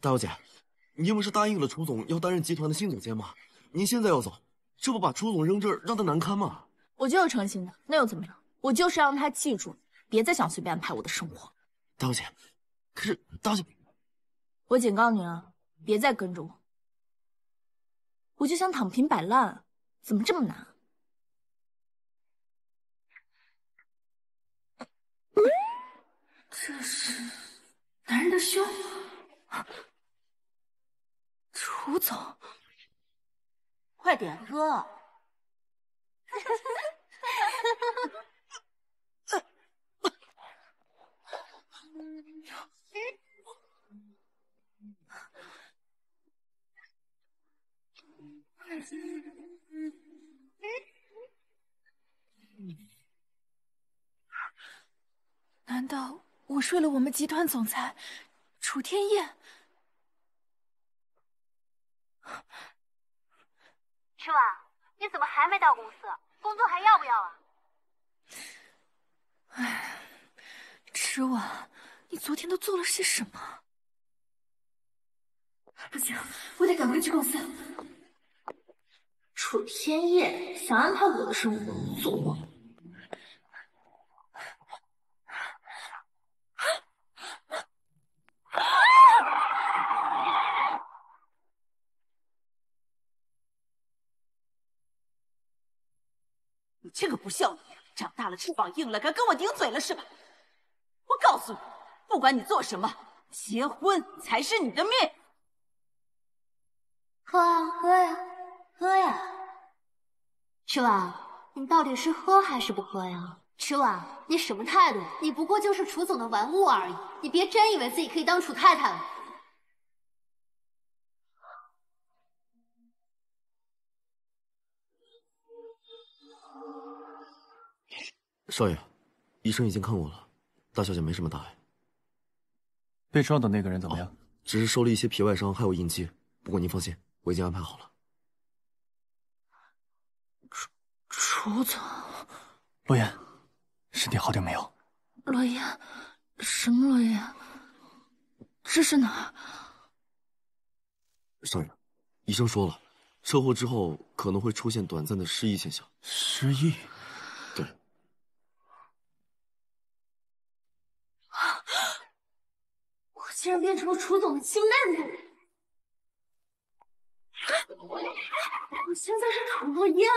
大小姐，您不是答应了楚总要担任集团的新总监吗？您现在要走，这不把楚总扔这儿，让他难堪吗？我就是诚心的，那又怎么样？我就是让他记住，别再想随便安排我的生活。大小姐，可是大小姐，我警告你啊，别再跟着我。我就想躺平摆烂，怎么这么难？这是男人的胸。楚总，快点喝！难道我睡了我们集团总裁？楚天业，迟晚，你怎么还没到公司？工作还要不要啊？哎，迟晚，你昨天都做了些什么？不行，我得赶快去公司。楚天夜想安排我的生活，做梦！这个不孝女，长大了翅膀硬了，敢跟我顶嘴了是吧？我告诉你，不管你做什么，结婚才是你的命。喝啊喝呀喝呀，迟婉，你到底是喝还是不喝呀？迟婉，你什么态度？你不过就是楚总的玩物而已，你别真以为自己可以当楚太太了。少爷，医生已经看过了，大小姐没什么大碍。被撞的那个人怎么样？只是受了一些皮外伤，还有印记。不过您放心，我已经安排好了。楚楚总，洛言，身体好点没有？洛言，什么洛言？这是哪儿？少爷，医生说了，车祸之后可能会出现短暂的失忆现象。失忆？竟然变成了楚总的亲妹妹！我，我现在是楚若烟。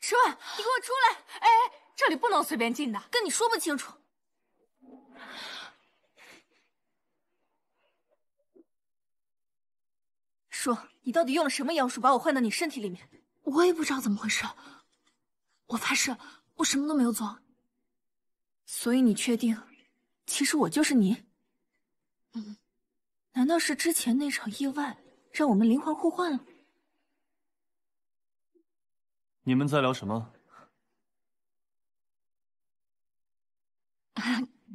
迟婉，你给我出来！哎，这里不能随便进的，跟你说不清楚。说，你到底用了什么妖术把我换到你身体里面？我也不知道怎么回事。我发誓，我什么都没有做。所以你确定？其实我就是你，嗯，难道是之前那场意外让我们灵魂互换了？你们在聊什么？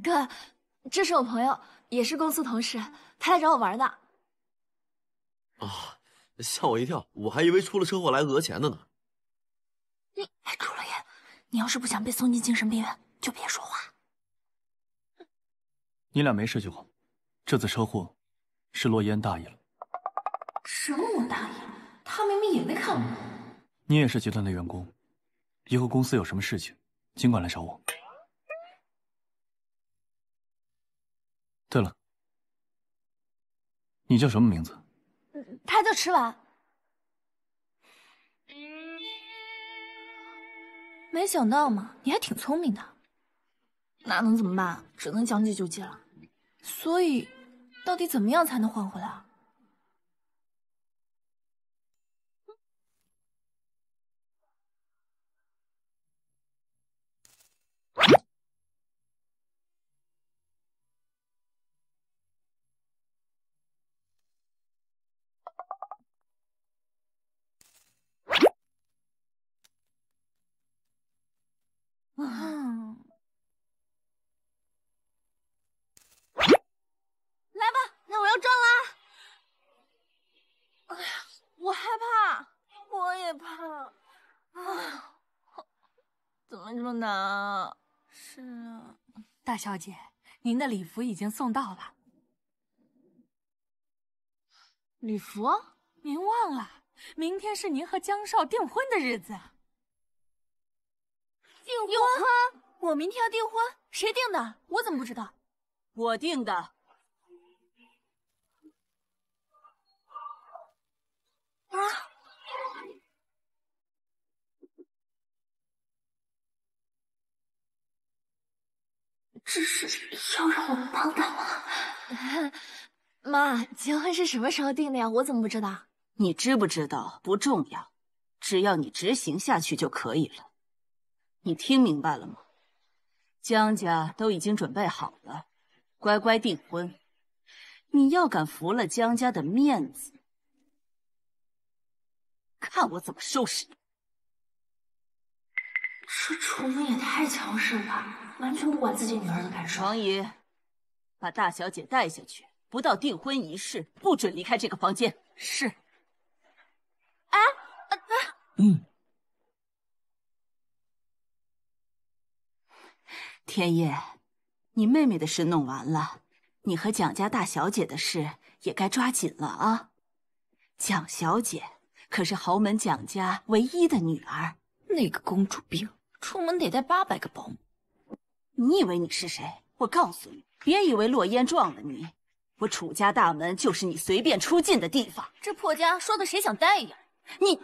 哥，这是我朋友，也是公司同事，他来找我玩的。哦，吓我一跳，我还以为出了车祸来讹钱的呢。你，哎，朱老爷，你要是不想被送进精神病院，就别说话。你俩没事就好。这次车祸是洛烟大意了。什么？我大意？了？他明明也没看我。你也是集团的员工，以后公司有什么事情，尽管来找我。对了，你叫什么名字？他叫迟婉。没想到嘛，你还挺聪明的。那能怎么办？只能将计就计了。所以，到底怎么样才能换回来啊？难，是啊，大小姐，您的礼服已经送到了。礼服？您忘了，明天是您和江少订婚的日子。订婚？我明天要订婚，谁订的？我怎么不知道？我订的。这是要让我们帮他吗？妈，结婚是什么时候定的呀？我怎么不知道？你知不知道不重要，只要你执行下去就可以了。你听明白了吗？江家都已经准备好了，乖乖订婚。你要敢服了江家的面子，看我怎么收拾你！这楚门也太强势了。完全不管自己女儿的感受。王姨，把大小姐带下去，不到订婚仪式，不准离开这个房间。是。哎，啊，嗯。天夜，你妹妹的事弄完了，你和蒋家大小姐的事也该抓紧了啊。蒋小姐可是豪门蒋家唯一的女儿，那个公主病，出门得带八百个保姆。你以为你是谁？我告诉你，别以为落烟撞了你，我楚家大门就是你随便出进的地方。这破家说的谁想待呀？你，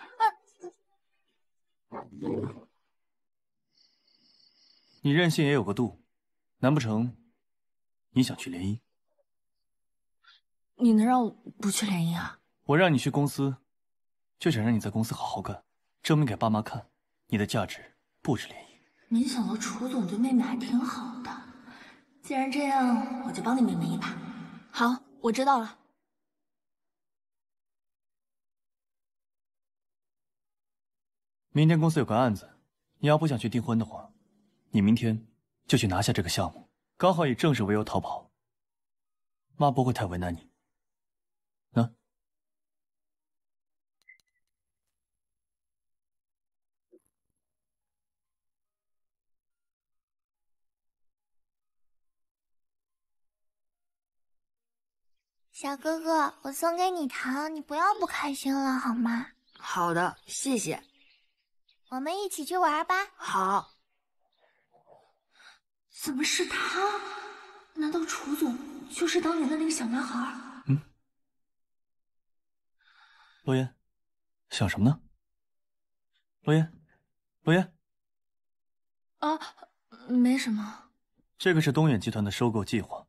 你任性也有个度，难不成你想去联姻？你能让我不去联姻啊？我让你去公司，就想让你在公司好好干，证明给爸妈看，你的价值不止联姻。没想到楚总对妹妹还挺好的，既然这样，我就帮你妹妹一把。好，我知道了。明天公司有个案子，你要不想去订婚的话，你明天就去拿下这个项目，刚好以正事为由逃跑。妈不会太为难你。小哥哥，我送给你糖，你不要不开心了好吗？好的，谢谢。我们一起去玩吧。好。怎么是他？难道楚总就是当年的那个小男孩？嗯。罗言，想什么呢？罗言，罗言。啊，没什么。这个是东远集团的收购计划，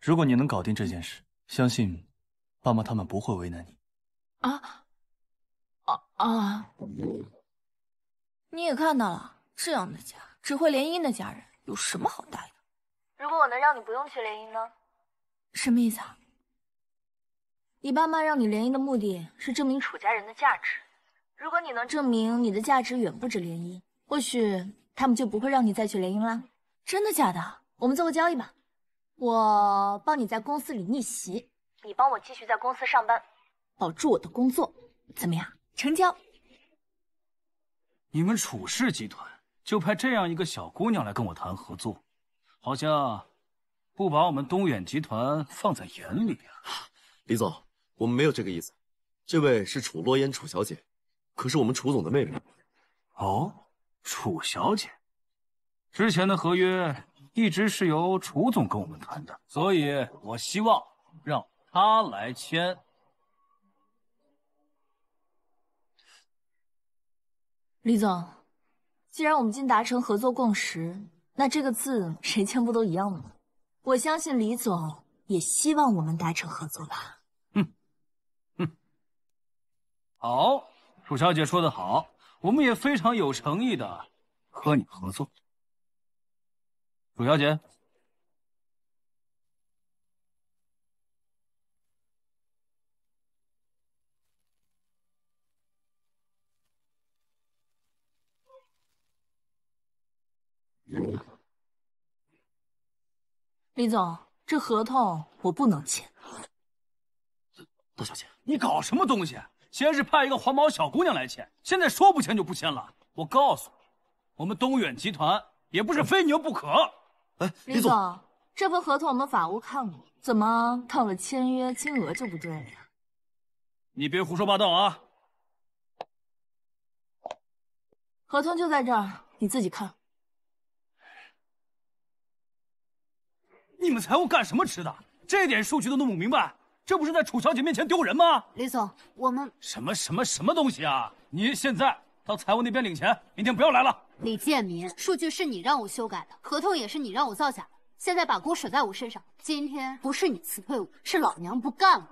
如果你能搞定这件事。相信爸妈他们不会为难你。啊啊啊！你也看到了，这样的家，只会联姻的家人有什么好待的？如果我能让你不用去联姻呢？什么意思啊？你爸妈让你联姻的目的，是证明楚家人的价值。如果你能证明你的价值远不止联姻，或许他们就不会让你再去联姻了。真的假的？我们做个交易吧。我帮你在公司里逆袭，你帮我继续在公司上班，保住我的工作，怎么样？成交。你们楚氏集团就派这样一个小姑娘来跟我谈合作，好像不把我们东远集团放在眼里啊！李总，我们没有这个意思。这位是楚洛烟，楚小姐，可是我们楚总的妹妹。哦，楚小姐，之前的合约。一直是由楚总跟我们谈的，所以我希望让他来签。李总，既然我们今达成合作共识，那这个字谁签不都一样吗？我相信李总也希望我们达成合作吧。哼，哼，好，楚小姐说的好，我们也非常有诚意的和你合作。楚小姐，林总，这合同我不能签。大小姐，你搞什么东西？先是派一个黄毛小姑娘来签，现在说不签就不签了。我告诉你，我们东远集团也不是非牛不可。李总，这份合同我们法务看过，怎么到了签约金额就不对了？呀？你别胡说八道啊！合同就在这儿，你自己看。你们财务干什么吃的？这点数据都弄不明白，这不是在楚小姐面前丢人吗？李总，我们什么什么什么东西啊？您现在。到财务那边领钱，明天不要来了。李建民，数据是你让我修改的，合同也是你让我造假的，现在把锅甩在我身上。今天不是你辞退我，是老娘不干了。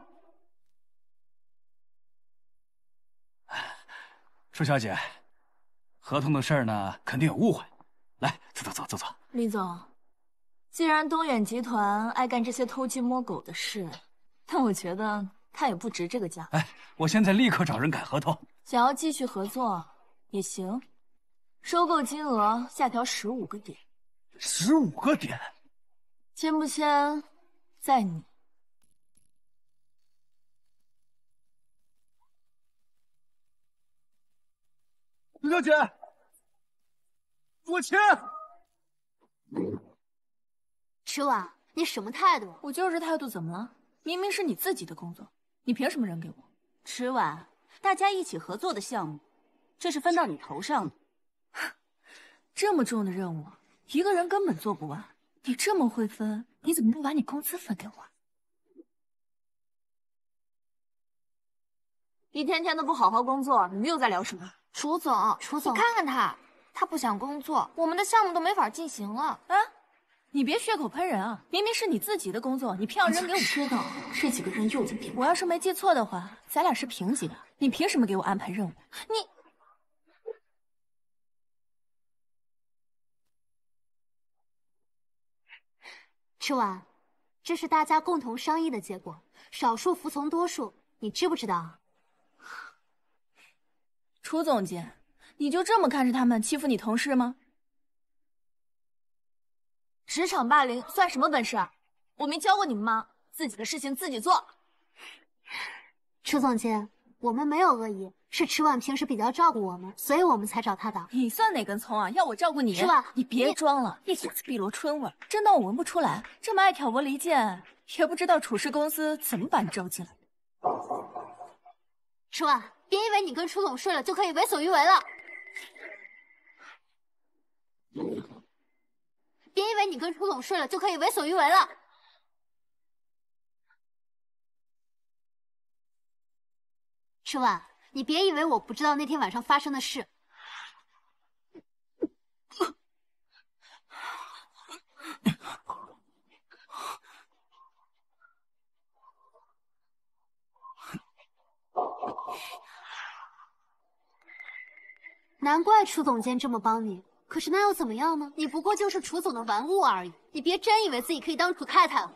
舒小姐，合同的事儿呢，肯定有误会。来，坐坐坐坐坐。李总，既然东远集团爱干这些偷鸡摸狗的事，那我觉得他也不值这个价。哎，我现在立刻找人改合同。想要继续合作。也行，收购金额下调十五个点，十五个点，签不签，在你。刘小姐，我签。迟婉，你什么态度？我就是态度，怎么了？明明是你自己的工作，你凭什么扔给我？迟婉，大家一起合作的项目。这是分到你头上了，哼！这么重的任务，一个人根本做不完。你这么会分，你怎么不把你工资分给我？一天天的不好好工作，你们又在聊什么？楚总，楚总，你看看他，他不想工作，我们的项目都没法进行了。啊，你别血口喷人啊！明明是你自己的工作，你偏要扔给我。我知道，这几个人又在骗我。我要是没记错的话，咱俩是平级的，你凭什么给我安排任务？你。舒婉，这是大家共同商议的结果，少数服从多数，你知不知道？楚总监，你就这么看着他们欺负你同事吗？职场霸凌算什么本事啊？我没教过你们吗？自己的事情自己做。楚总监，我们没有恶意。是池婉平时比较照顾我们，所以我们才找他的。你算哪根葱啊？要我照顾你？是吧？你别装了，一股子碧螺春味，真当我闻不出来？这么爱挑拨离间，也不知道楚氏公司怎么把你招进来的。迟晚，别以为你跟楚总睡了就可以为所欲为了。别以为你跟楚总睡了就可以为所欲为了。迟晚。你别以为我不知道那天晚上发生的事。难怪楚总监这么帮你。可是那又怎么样呢？你不过就是楚总的玩物而已。你别真以为自己可以当楚太太了。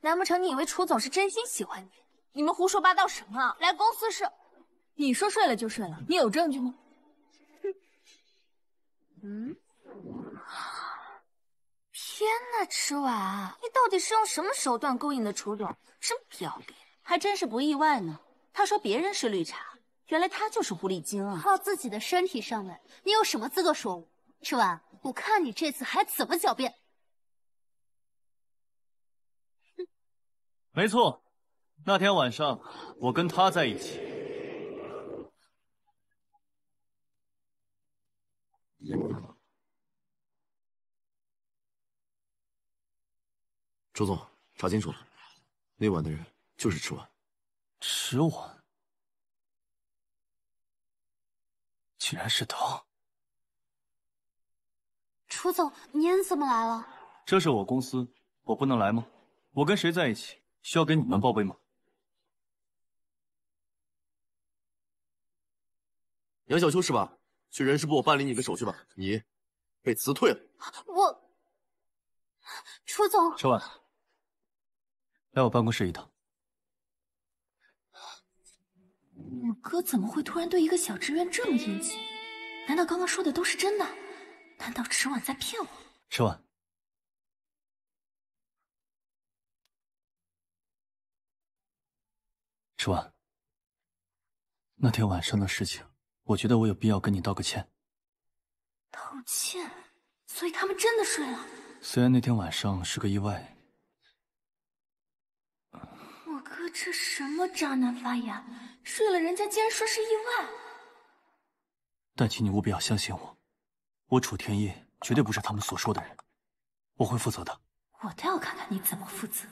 难不成你以为楚总是真心喜欢你？你们胡说八道什么？来公司是。你说睡了就睡了，你有证据吗？嗯？天哪，迟婉，你到底是用什么手段勾引的楚总？真不要脸，还真是不意外呢。他说别人是绿茶，原来他就是狐狸精啊！靠自己的身体上位，你有什么资格说我？迟婉，我看你这次还怎么狡辩？没错，那天晚上我跟他在一起。朱总，查清楚了，那晚的人就是迟晚。迟晚，竟然是他！楚总，您怎么来了？这是我公司，我不能来吗？我跟谁在一起，需要跟你们报备吗？杨小秋是吧？去人事部，我办理你的手续吧。你被辞退了。我，楚总。迟婉，来我办公室一趟。我哥怎么会突然对一个小职员这么殷勤？难道刚刚说的都是真的？难道迟晚在骗我？迟晚，迟晚，那天晚上的事情。我觉得我有必要跟你道个歉。道歉？所以他们真的睡了？虽然那天晚上是个意外。我哥这什么渣男发言？睡了人家竟然说是意外？但请你务必要相信我，我楚天意绝对不是他们所说的人，我会负责的。我倒要看看你怎么负责，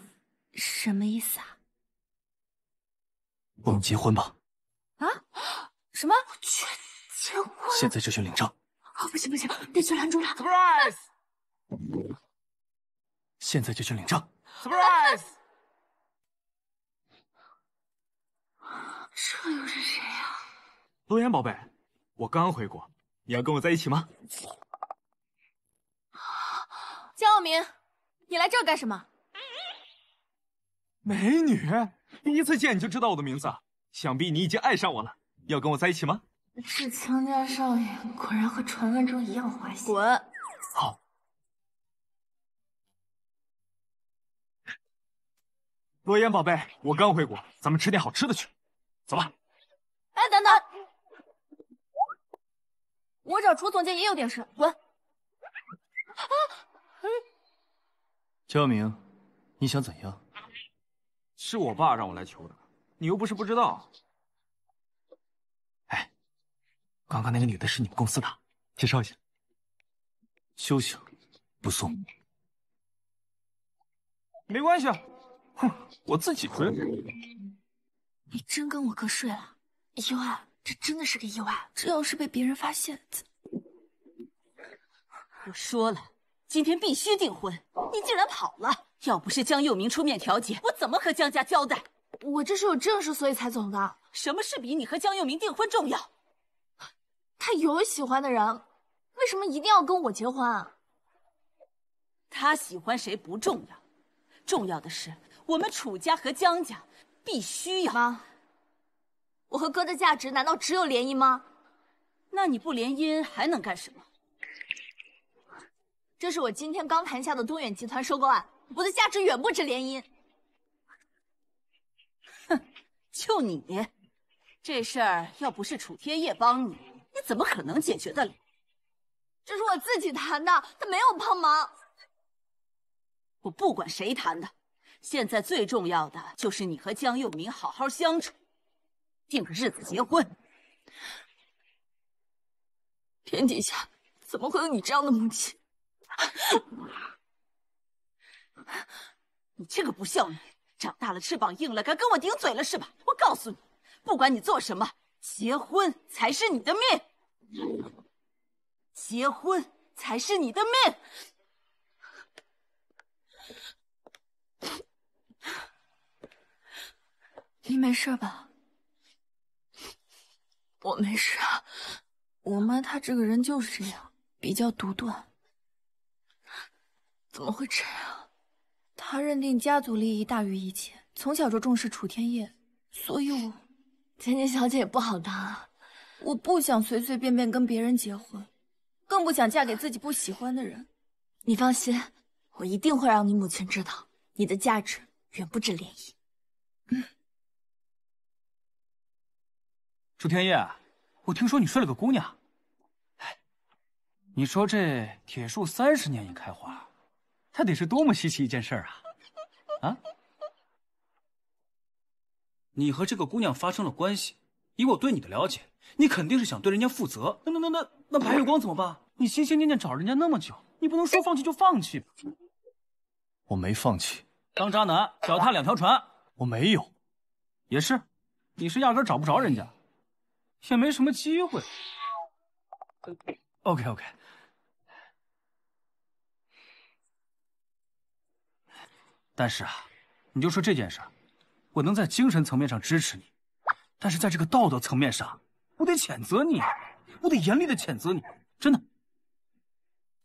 什么意思啊？我们结婚吧。啊？什么？我去结婚！现在就去领证。哦，不行不行，得去拦住他。Surprise！现在就去领证。Surprise！这又是谁呀？洛烟宝贝，我刚回国，你要跟我在一起吗？江耀明，你来这干什么？美女，第一次见你就知道我的名字，想必你已经爱上我了。要跟我在一起吗？这江家少爷果然和传闻中一样滑稽。滚！好。洛言宝贝，我刚回国，咱们吃点好吃的去，走吧。哎，等等，我找楚总监也有点事。滚。啊，嗯。江明，你想怎样？是我爸让我来求的，你又不是不知道。刚刚那个女的是你们公司的，介绍一下。休想，不送。没关系，哼，我自己回。你真跟我哥睡了？意外，这真的是个意外。这要是被别人发现，我说了，今天必须订婚。你竟然跑了！要不是江佑明出面调解，我怎么和江家交代？我这是有正事，所以才走的。什么事比你和江佑明订婚重要？他有喜欢的人，为什么一定要跟我结婚啊？他喜欢谁不重要，重要的是我们楚家和江家必须要。妈，我和哥的价值难道只有联姻吗？那你不联姻还能干什么？这是我今天刚谈下的东远集团收购案，我的价值远不止联姻。哼，就你，这事儿要不是楚天夜帮你。怎么可能解决得了？这是我自己谈的，他没有帮忙。我不管谁谈的，现在最重要的就是你和江佑明好好相处，定个日子结婚。天底下怎么会有你这样的母亲？你这个不孝女，长大了翅膀硬了，敢跟我顶嘴了是吧？我告诉你，不管你做什么，结婚才是你的命。结婚才是你的命。你没事吧？我没事。啊。我妈她这个人就是这样，比较独断。怎么会这样？她认定家族利益大于一切，从小就重视楚天业，所以我千金小姐也不好当啊。我不想随随便便跟别人结婚，更不想嫁给自己不喜欢的人。你放心，我一定会让你母亲知道你的价值远不止涟漪。嗯，楚天意，我听说你睡了个姑娘。你说这铁树三十年一开花，它得是多么稀奇一件事儿啊！啊，你和这个姑娘发生了关系，以我对你的了解。你肯定是想对人家负责，那那那那那白月光怎么办？你心心念念找人家那么久，你不能说放弃就放弃吧？我没放弃。当渣男，脚踏两条船，我没有。也是，你是压根找不着人家，也没什么机会。OK OK。但是啊，你就说这件事，我能在精神层面上支持你，但是在这个道德层面上。我得谴责你，我得严厉的谴责你，真的。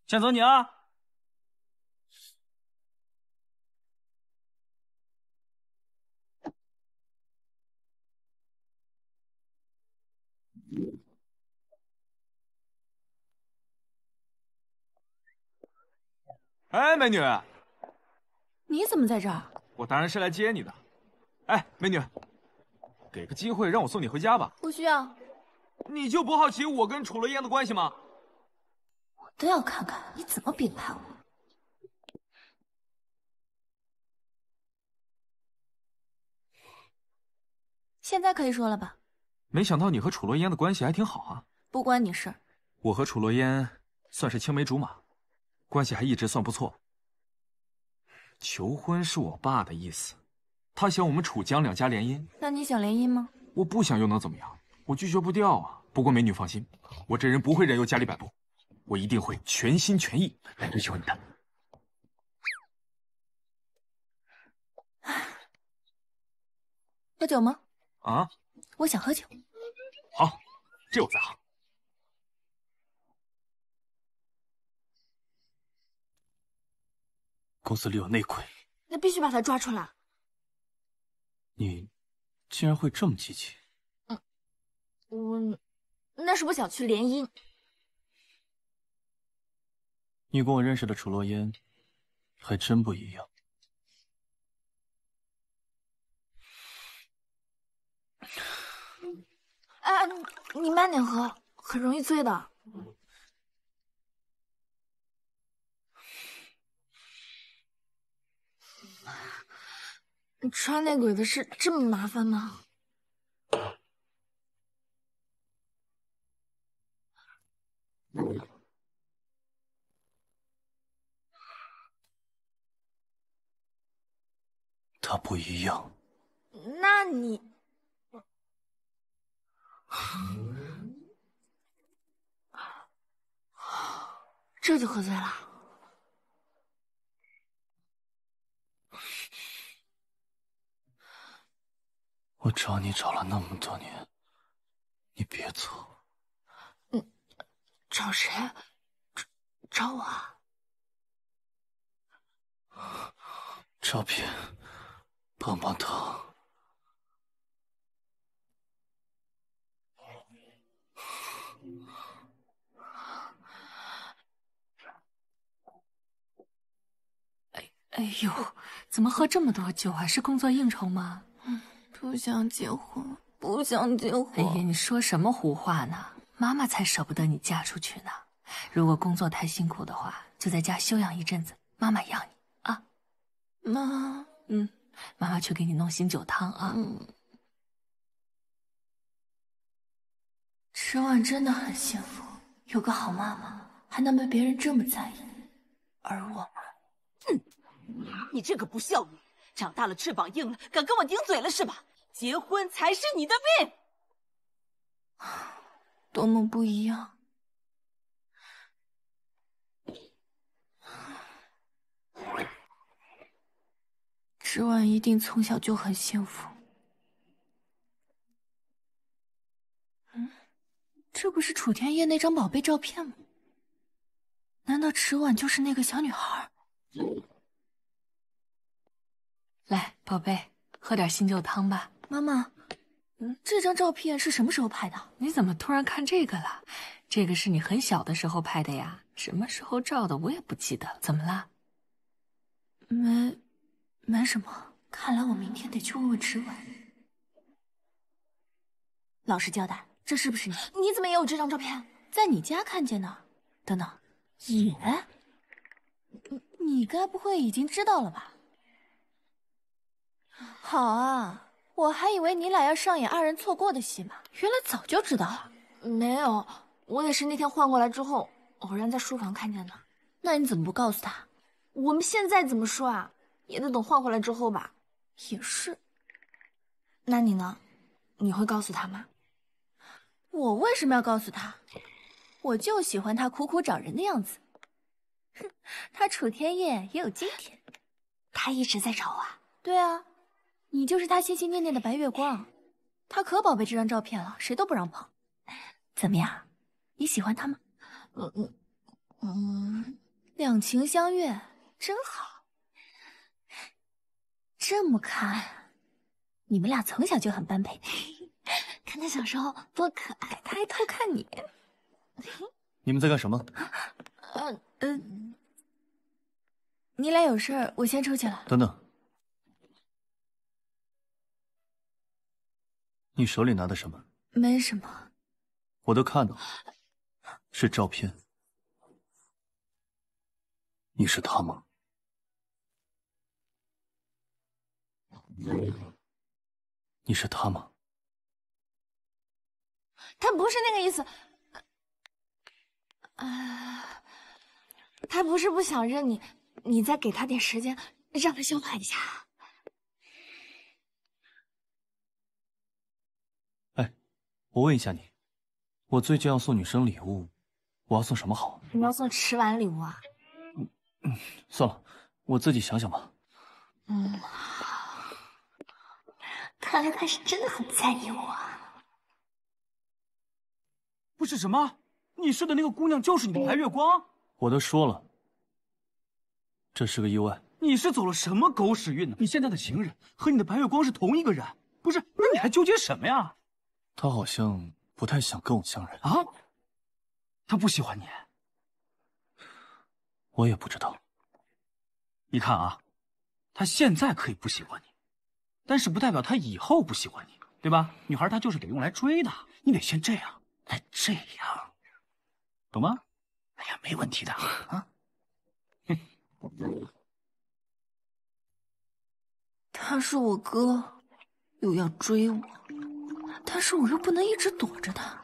谴责你啊！哎，美女，你怎么在这儿？我当然是来接你的。哎，美女，给个机会让我送你回家吧。不需要。你就不好奇我跟楚洛烟的关系吗？我倒要看看你怎么评判我。现在可以说了吧？没想到你和楚洛烟的关系还挺好啊。不关你事儿。我和楚洛烟算是青梅竹马，关系还一直算不错。求婚是我爸的意思，他想我们楚江两家联姻。那你想联姻吗？我不想，又能怎么样？我拒绝不掉啊！不过美女放心，我这人不会任由家里摆布，我一定会全心全意来追求你的。喝酒吗？啊！我想喝酒。好，这我在行。公司里有内鬼，那必须把他抓出来。你竟然会这么积极！我那是不想去联姻。你跟我认识的楚洛嫣还真不一样。哎，你慢点喝，很容易醉的。穿内鬼的事这么麻烦吗？他不一样。那你这就喝醉了？我找你找了那么多年，你别走。找谁？找找我啊！赵斌，棒棒糖。哎哎呦，怎么喝这么多酒啊？是工作应酬吗？不想结婚，不想结婚。哎呀，你说什么胡话呢？妈妈才舍不得你嫁出去呢。如果工作太辛苦的话，就在家休养一阵子，妈妈养你啊。妈，嗯，妈妈去给你弄醒酒汤啊。嗯，迟晚真的很幸福，有个好妈妈，还能被别人这么在意，而我哼，你这个不孝女，长大了翅膀硬了，敢跟我顶嘴了是吧？结婚才是你的命。多么不一样！迟晚一定从小就很幸福。嗯，这不是楚天夜那张宝贝照片吗？难道迟晚就是那个小女孩？来，宝贝，喝点醒酒汤吧，妈妈。这张照片是什么时候拍的？你怎么突然看这个了？这个是你很小的时候拍的呀？什么时候照的我也不记得怎么了？没，没什么。看来我明天得去问问池伟。老实交代，这是不是你？你怎么也有这张照片？在你家看见的？等等，也？你你该不会已经知道了吧？好啊。我还以为你俩要上演二人错过的戏嘛，原来早就知道了。没有，我也是那天换过来之后，偶然在书房看见的。那你怎么不告诉他？我们现在怎么说啊？也得等换回来之后吧。也是。那你呢？你会告诉他吗？我为什么要告诉他？我就喜欢他苦苦找人的样子。哼，他楚天业也有今天。他一直在找我。对啊。你就是他心心念念的白月光，他可宝贝这张照片了，谁都不让碰。怎么样，你喜欢他吗？嗯嗯两情相悦，真好。这么看，你们俩从小就很般配。看他小时候多可爱，他还偷看你。你们在干什么？嗯嗯，你俩有事，我先出去了。等等。你手里拿的什么？没什么。我都看到了，是照片。你是他吗？你是他吗？他不是那个意思。啊，他不是不想认你，你再给他点时间，让他消化一下。我问一下你，我最近要送女生礼物，我要送什么好？你要送吃完礼物啊？嗯，算了，我自己想想吧。嗯，看来他是真的很在意我。不是什么，你睡的那个姑娘就是你的白月光。我都说了，这是个意外。你是走了什么狗屎运呢？你现在的情人和你的白月光是同一个人。不是，那你还纠结什么呀？他好像不太想跟我相认啊。他不喜欢你，我也不知道。你看啊，他现在可以不喜欢你，但是不代表他以后不喜欢你，对吧？女孩她就是得用来追的，你得先这样，来这样，懂吗？哎呀，没问题的啊。他是我哥，又要追我。但是我又不能一直躲着他，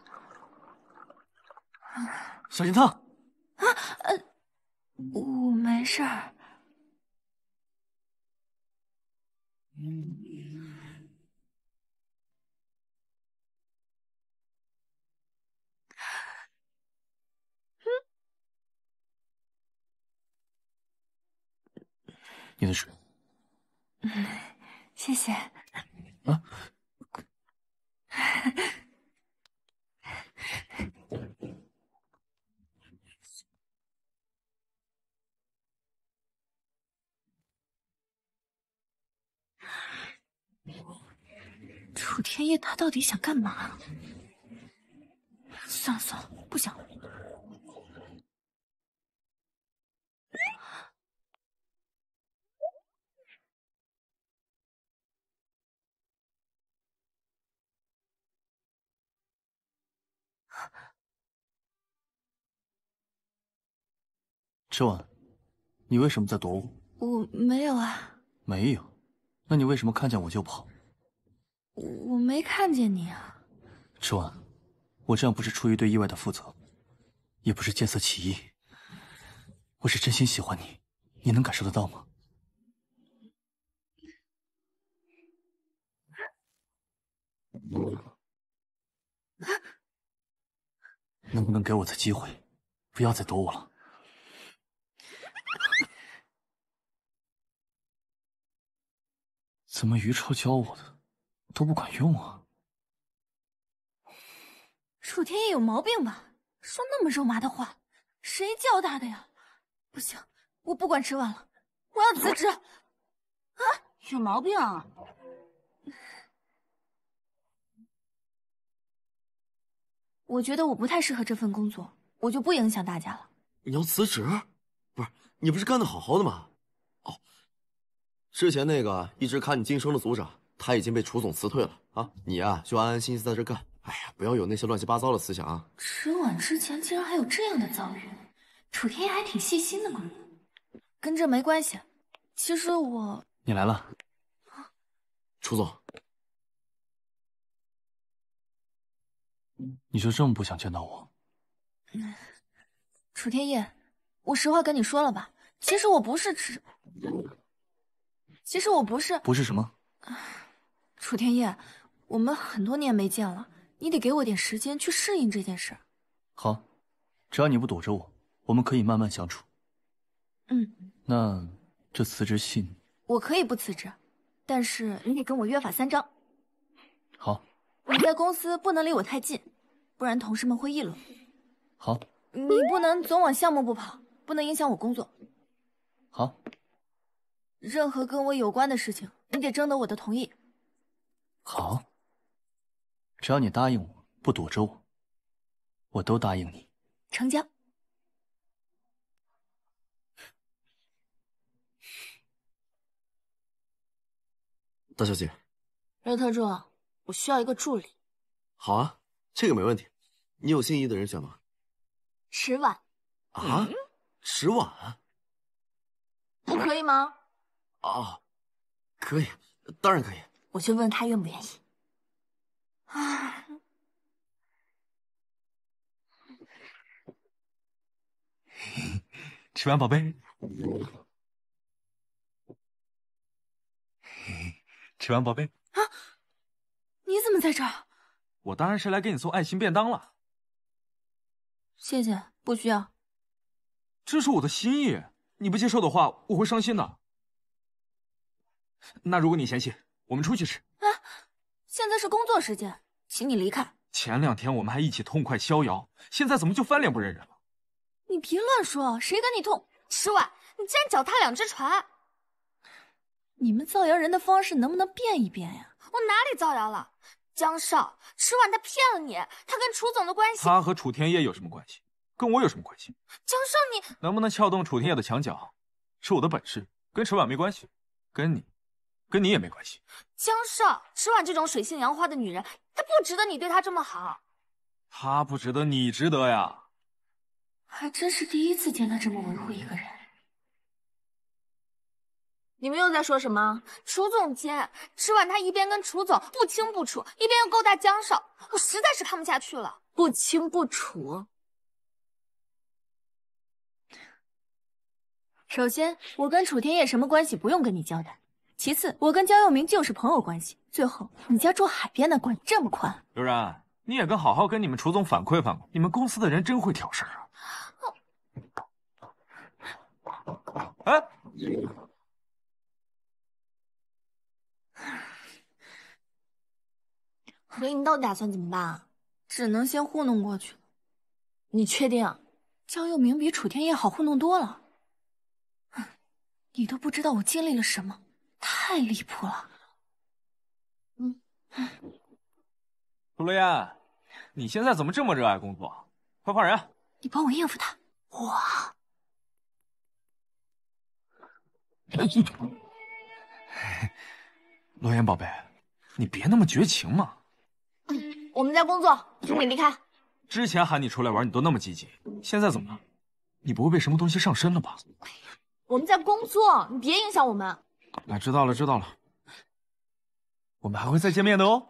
小心烫！啊，呃，我没事。嗯，你的水。嗯，谢谢。啊。楚天夜，他到底想干嘛？算了算了，不了。迟晚，你为什么在躲我？我没有啊。没有？那你为什么看见我就跑？我我没看见你啊。迟晚，我这样不是出于对意外的负责，也不是见色起意，我是真心喜欢你，你能感受得到吗？能不能给我次机会，不要再躲我了？怎么？于超教我的都不管用啊！楚天也有毛病吧？说那么肉麻的话，谁教他的呀？不行，我不管吃饭了，我要辞职！啊，有毛病！啊。我觉得我不太适合这份工作，我就不影响大家了。你要辞职？你不是干的好好的吗？哦，之前那个一直看你晋升的组长，他已经被楚总辞退了啊！你呀，就安安心心在这干，哎呀，不要有那些乱七八糟的思想啊！迟婉之前竟然还有这样的遭遇，楚天意还挺细心的，嘛。跟这没关系。其实我……你来了，楚总，你就这么不想见到我？楚天意，我实话跟你说了吧。其实我不是只，其实我不是不是什么。楚天夜，我们很多年没见了，你得给我点时间去适应这件事。好，只要你不躲着我，我们可以慢慢相处。嗯，那这辞职信，我可以不辞职，但是你得跟我约法三章。好，你在公司不能离我太近，不然同事们会议论。好，你不能总往项目部跑，不能影响我工作。好。任何跟我有关的事情，你得征得我的同意。好。只要你答应我不躲着我，我都答应你。成交。大小姐。刘特助，我需要一个助理。好啊，这个没问题。你有心仪的人选吗？十晚。啊，十晚。可以吗？哦，可以，当然可以。我去问他愿不愿意。啊。吃完宝贝，吃完宝贝。啊！你怎么在这儿？我当然是来给你送爱心便当了。谢谢，不需要。这是我的心意。你不接受的话，我会伤心的。那如果你嫌弃，我们出去吃。啊！现在是工作时间，请你离开。前两天我们还一起痛快逍遥，现在怎么就翻脸不认人了？你别乱说，谁跟你痛？迟婉，你竟然脚踏两只船！你们造谣人的方式能不能变一变呀？我哪里造谣了？江少，迟婉他骗了你，他跟楚总的关系，他和楚天夜有什么关系？跟我有什么关系？江少，你能不能撬动楚天佑的墙角，是我的本事，跟迟婉没关系，跟你，跟你也没关系。江少，迟婉这种水性杨花的女人，她不值得你对她这么好。她不值得，你值得呀。还真是第一次见她这么维护一个人。你们又在说什么？楚总监，迟婉她一边跟楚总不清不楚，一边又勾搭江少，我实在是看不下去了。不清不楚。首先，我跟楚天业什么关系不用跟你交代。其次，我跟江佑明就是朋友关系。最后，你家住海边的，管这么宽？刘然，你也跟好好跟你们楚总反馈反馈，你们公司的人真会挑事儿啊！哎，所以你到底打算怎么办啊？只能先糊弄过去。你确定？江佑明比楚天业好糊弄多了。你都不知道我经历了什么，太离谱了。嗯嗯，罗燕，你现在怎么这么热爱工作？快换人！你帮我应付他，我。罗燕宝贝，你别那么绝情嘛。我们在工作，你离开。之前喊你出来玩，你都那么积极，现在怎么了？你不会被什么东西上身了吧？我们在工作，你别影响我们。啊，知道了，知道了。我们还会再见面的哦。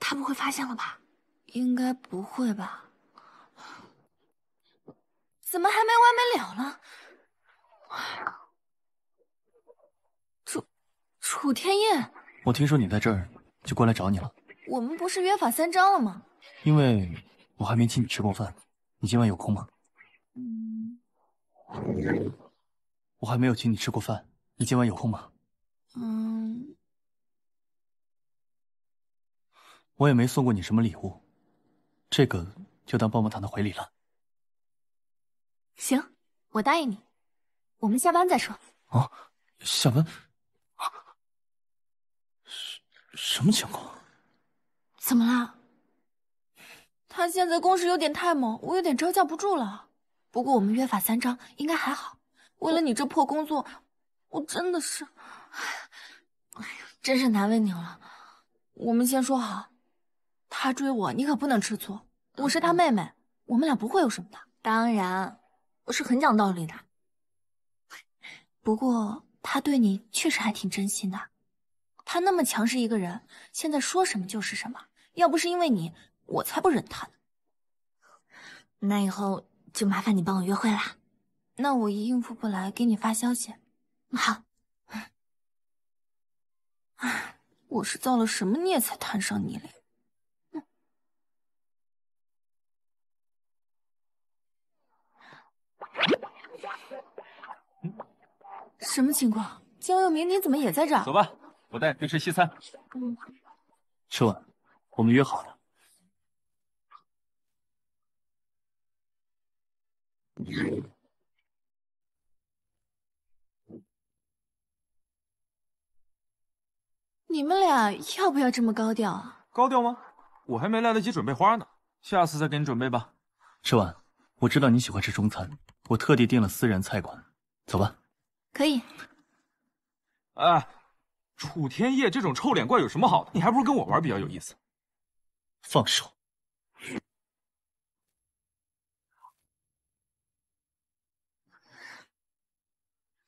他不会发现了吧？应该不会吧？怎么还没完没了了？楚楚天印，我听说你在这儿，就过来找你了。我们不是约法三章了吗？因为我还没请你吃过饭。你今晚有空吗？嗯，我还没有请你吃过饭。你今晚有空吗？嗯，我也没送过你什么礼物，这个就当棒棒糖的回礼了。行，我答应你，我们下班再说。啊，下班？什什么情况？怎么了？他现在攻势有点太猛，我有点招架不住了。不过我们约法三章，应该还好。为了你这破工作，我真的是，哎真是难为您了。我们先说好，他追我，你可不能吃醋。我是他妹妹，我们俩不会有什么的。当然，我是很讲道理的。不过他对你确实还挺真心的。他那么强势一个人，现在说什么就是什么。要不是因为你。我才不忍他呢，那以后就麻烦你帮我约会啦。那我一应付不来，给你发消息。好。我是造了什么孽才摊上你嘞？什么情况？江佑明，你怎么也在这儿？走吧，我带你去吃西餐。嗯。吃完，我们约好了。你们俩要不要这么高调啊？高调吗？我还没来得及准备花呢，下次再给你准备吧。吃完，我知道你喜欢吃中餐，我特地订了私人菜馆，走吧。可以。哎，楚天夜这种臭脸怪有什么好的？你还不如跟我玩比较有意思。放手。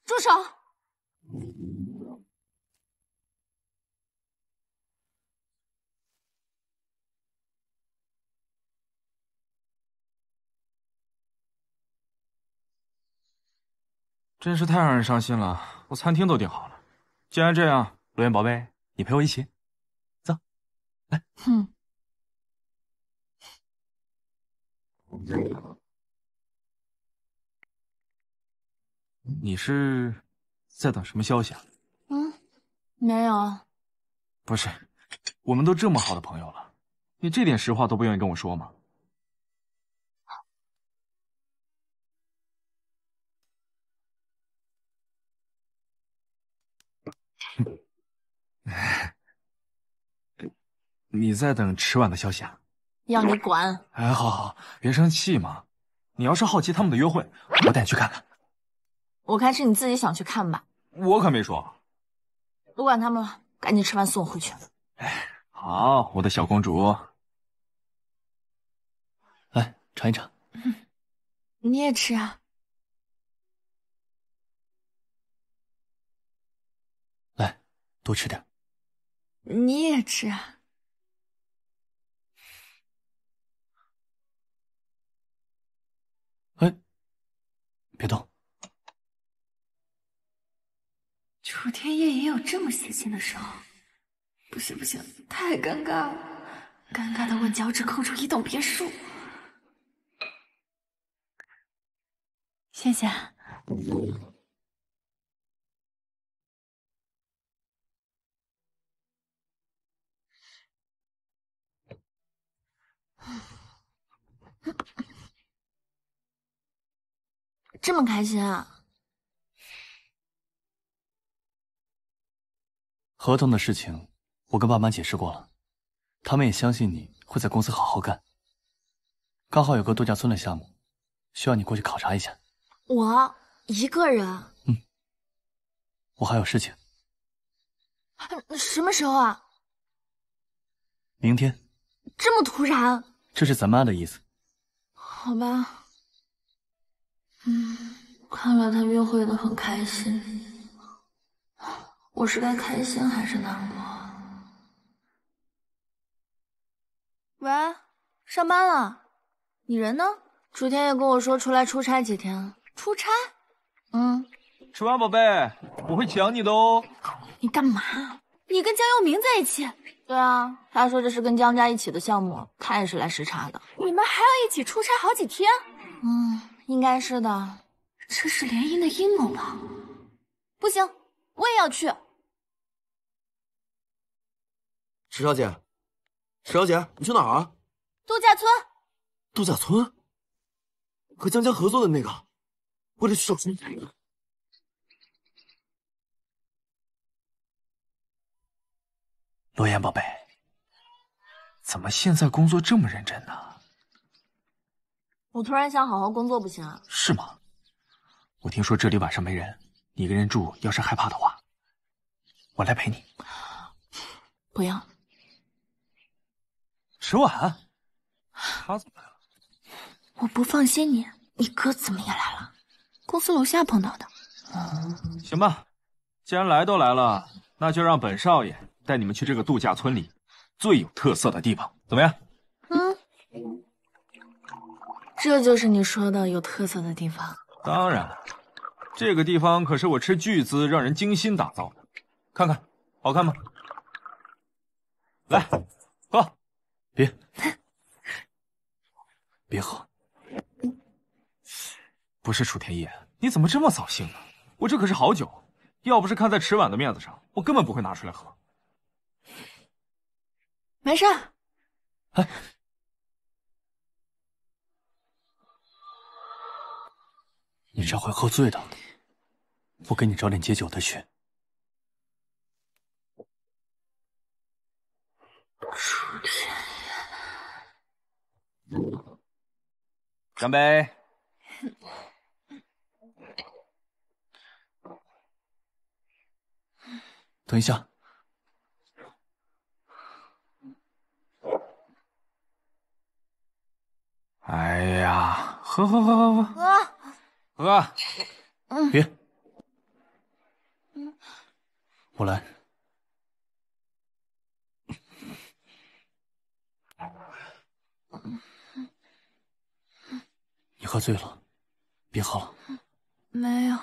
住手！真是太让人伤心了，我餐厅都订好了。既然这样，罗燕宝贝，你陪我一起，走。来。嗯。你是在等什么消息啊？嗯，没有。不是，我们都这么好的朋友了，你这点实话都不愿意跟我说吗？你在等迟晚的消息啊？要你管！哎，好好，别生气嘛。你要是好奇他们的约会，我带你去看看。我看是你自己想去看吧，我可没说。不管他们了，赶紧吃饭，送我回去。哎，好，我的小公主，来尝一尝。嗯，你也吃啊。来，多吃点。你也吃啊。哎，别动。楚天夜也有这么写心的时候，不行不行，太尴尬了！尴尬的问脚趾抠出一栋别墅，谢谢。这么开心啊！合同的事情，我跟爸妈解释过了，他们也相信你会在公司好好干。刚好有个度假村的项目，需要你过去考察一下。我一个人？嗯，我还有事情。什么时候啊？明天。这么突然？这是咱妈的意思。好吧。嗯，看来他约会的很开心。我是该开心还是难过？喂，上班了，你人呢？楚天也跟我说出来出差几天。出差？嗯。楚妈宝贝，我会想你的哦。你干嘛？你跟江佑明在一起？对啊，他说这是跟江家一起的项目，他也是来视察的。你们还要一起出差好几天？嗯，应该是的。这是联姻的阴谋吧？不行。我也要去，石小姐，石小姐，你去哪儿啊？度假村。度假村？和江江合作的那个？我得去找春。罗言宝贝，怎么现在工作这么认真呢？我突然想好好工作，不行啊？是吗？我听说这里晚上没人。你跟人住，要是害怕的话，我来陪你。不要。石晚，他怎么来了？我不放心你，你哥怎么也来了？公司楼下碰到的。行吧，既然来都来了，那就让本少爷带你们去这个度假村里最有特色的地方，怎么样？嗯，这就是你说的有特色的地方。当然。这个地方可是我斥巨资让人精心打造的，看看好看吗？来，喝，别，别喝，不是楚天意，你怎么这么扫兴呢？我这可是好酒，要不是看在迟婉的面子上，我根本不会拿出来喝。没事，哎，你这会喝醉的。我给你找点解酒的去。天干杯！等一下。哎呀，喝喝喝喝喝！喝，喝，别。我来。你喝醉了，别喝了。没有，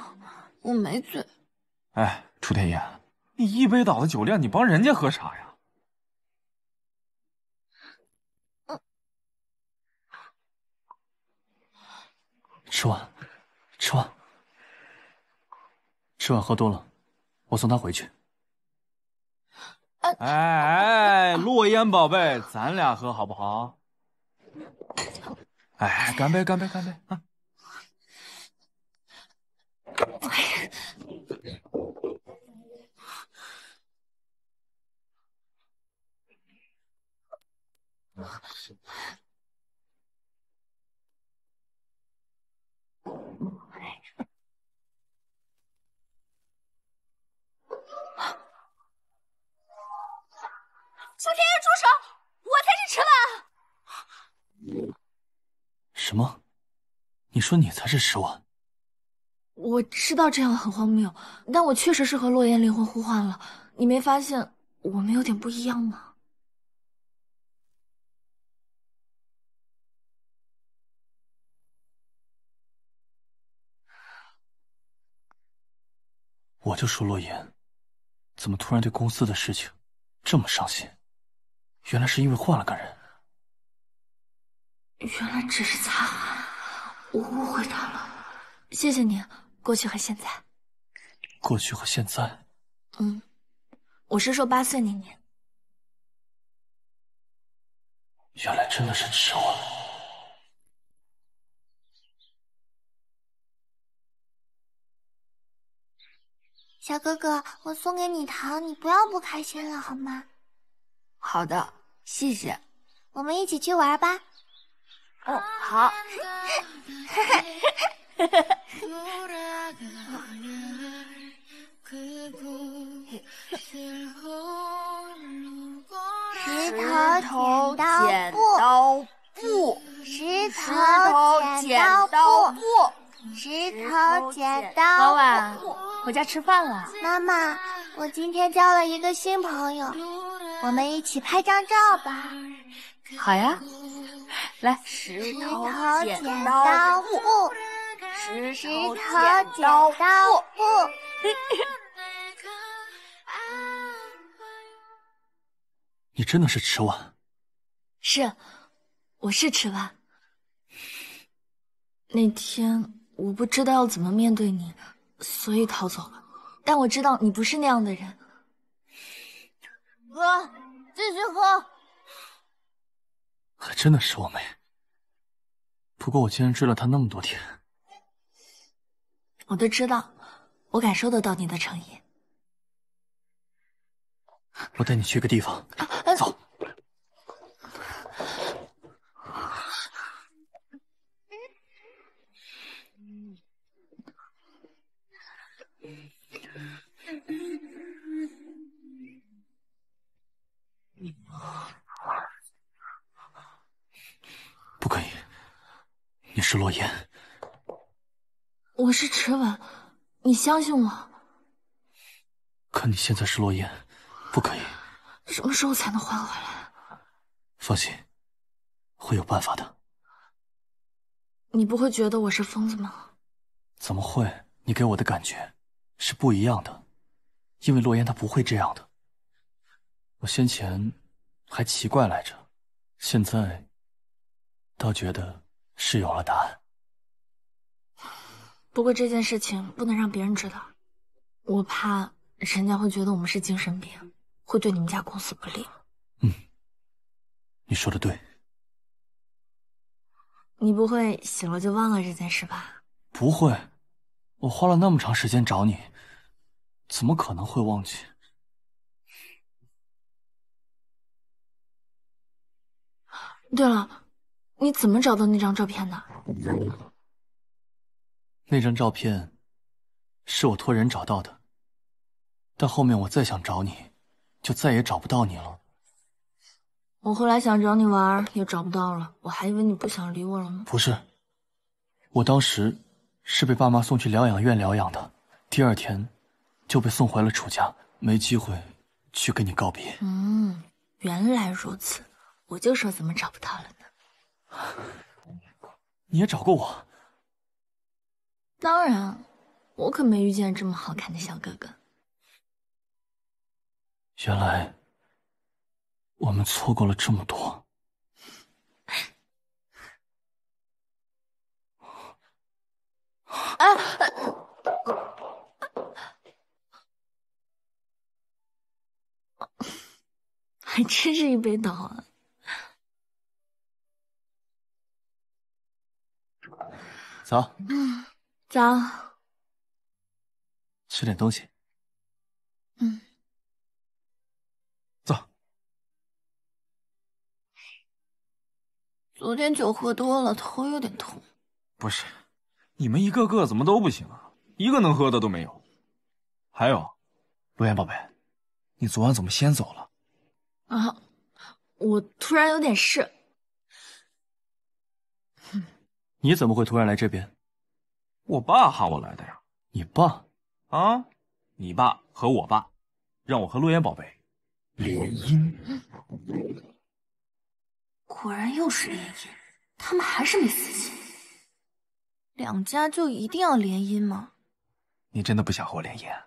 我没醉。哎，楚天野，你一杯倒的酒量，你帮人家喝啥呀？吃完，吃完，吃完喝多了，我送他回去。哎，落烟宝贝，咱俩喝好不好？哎，干杯，干杯，干杯啊！小天爷，住手！我才是池婉。什么？你说你才是池婉？我知道这样很荒谬，但我确实是和洛言灵魂互换了。你没发现我们有点不一样吗？我就说洛言，怎么突然对公司的事情这么上心？原来是因为换了个人，原来只是擦汗，我误会他了。谢谢你，过去和现在，过去和现在，嗯，我是说八岁那年。原来真的是指我小哥哥，我送给你糖，你不要不开心了好吗？好的，谢谢。我们一起去玩吧。哦，好。石头、剪刀、布。石头、剪刀、布。石头剪刀布，老婉，回家吃饭了。妈妈，我今天交了一个新朋友，我们一起拍张照吧。好呀，来石头剪刀布，石头剪刀布。你真的是吃晚？是，我是吃晚。那天。我不知道要怎么面对你，所以逃走了。但我知道你不是那样的人。喝，继续喝。还真的是我妹。不过我竟然追了她那么多天。我都知道，我感受得到你的诚意。我带你去个地方，走。你是落雁，我是迟稳，你相信我。可你现在是落雁，不可以。什么时候才能换回来？放心，会有办法的。你不会觉得我是疯子吗？怎么会？你给我的感觉是不一样的，因为落言她不会这样的。我先前还奇怪来着，现在倒觉得。是有了答案，不过这件事情不能让别人知道，我怕人家会觉得我们是精神病，会对你们家公司不利。嗯，你说的对。你不会醒了就忘了这件事吧？不会，我花了那么长时间找你，怎么可能会忘记？对了。你怎么找到那张照片的？那张照片，是我托人找到的。但后面我再想找你，就再也找不到你了。我后来想找你玩，也找不到了。我还以为你不想理我了吗？不是，我当时是被爸妈送去疗养院疗养的，第二天就被送回了楚家，没机会去跟你告别。嗯，原来如此，我就说怎么找不到了。你也找过我。当然，我可没遇见这么好看的小哥哥。原来我们错过了这么多。哎，还真是一杯倒啊！早。嗯，早。吃点东西。嗯。走。昨天酒喝多了，头有点痛。不是，你们一个个怎么都不行啊？一个能喝的都没有。还有，陆言宝贝，你昨晚怎么先走了？啊，我突然有点事。你怎么会突然来这边？我爸喊我来的呀。你爸？啊，你爸和我爸让我和陆烟宝贝联姻。果然又是联姻，他们还是没死心。两家就一定要联姻吗？你真的不想和我联姻？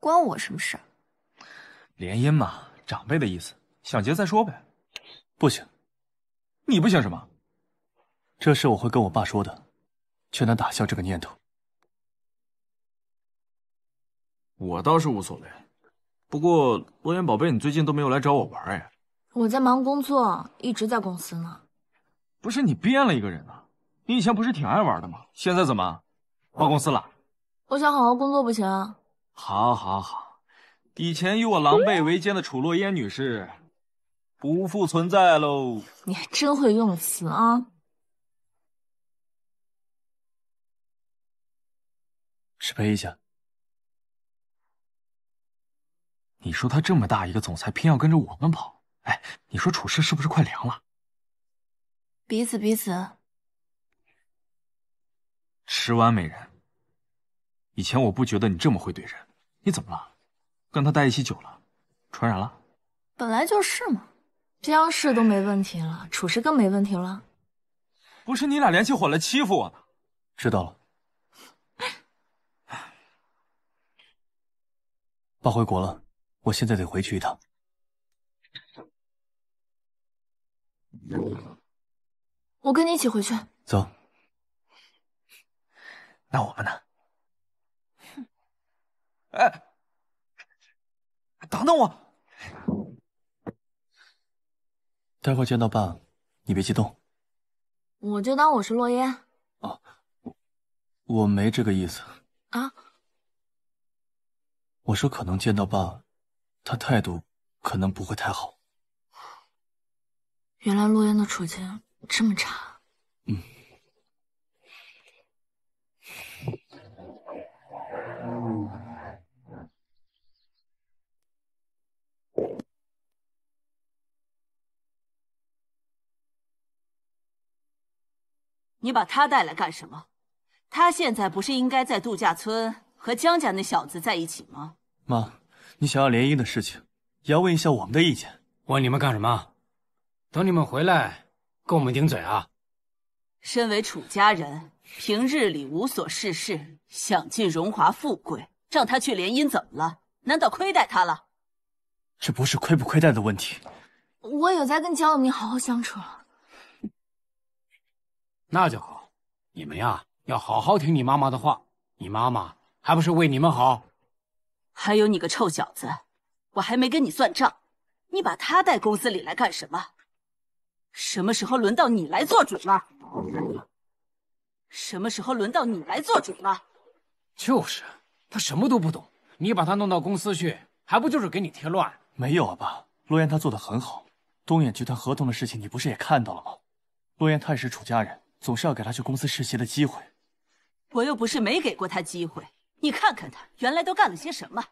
关我什么事？联姻嘛，长辈的意思，想结再说呗。不行，你不行什么？这事我会跟我爸说的，劝他打消这个念头。我倒是无所谓，不过洛烟宝贝，你最近都没有来找我玩哎。我在忙工作，一直在公司呢。不是你变了一个人啊？你以前不是挺爱玩的吗？现在怎么，换公司了？我想好好工作，不行。好，好，好，以前与我狼狈为奸的楚洛烟女士。不复存在喽！你还真会用词啊！石培义姐，你说他这么大一个总裁，偏要跟着我们跑？哎，你说楚氏是不是快凉了？彼此彼此。迟完美人，以前我不觉得你这么会怼人，你怎么了？跟他待一起久了，传染了？本来就是嘛。央视都没问题了，楚氏更没问题了。不是你俩联起伙来欺负我呢？知道了。爸 回国了，我现在得回去一趟。我跟你一起回去。走。那我们呢？哎，等等我。待会见到爸，你别激动，我就当我是落烟。哦，我没这个意思啊。我说可能见到爸，他态度可能不会太好。原来落烟的处境这么差。嗯。你把他带来干什么？他现在不是应该在度假村和江家那小子在一起吗？妈，你想要联姻的事情，也要问一下我们的意见。问你们干什么？等你们回来跟我们顶嘴啊？身为楚家人，平日里无所事事，享尽荣华富贵，让他去联姻怎么了？难道亏待他了？这不是亏不亏待的问题。我有在跟江耀明好好相处。那就好，你们呀要好好听你妈妈的话。你妈妈还不是为你们好。还有你个臭小子，我还没跟你算账，你把他带公司里来干什么？什么时候轮到你来做主了？什么时候轮到你来做主了？就是他什么都不懂，你把他弄到公司去，还不就是给你添乱？没有啊，爸，洛言他做的很好。东远集团合同的事情，你不是也看到了吗？洛言他是楚家人。总是要给他去公司实习的机会，我又不是没给过他机会。你看看他原来都干了些什么，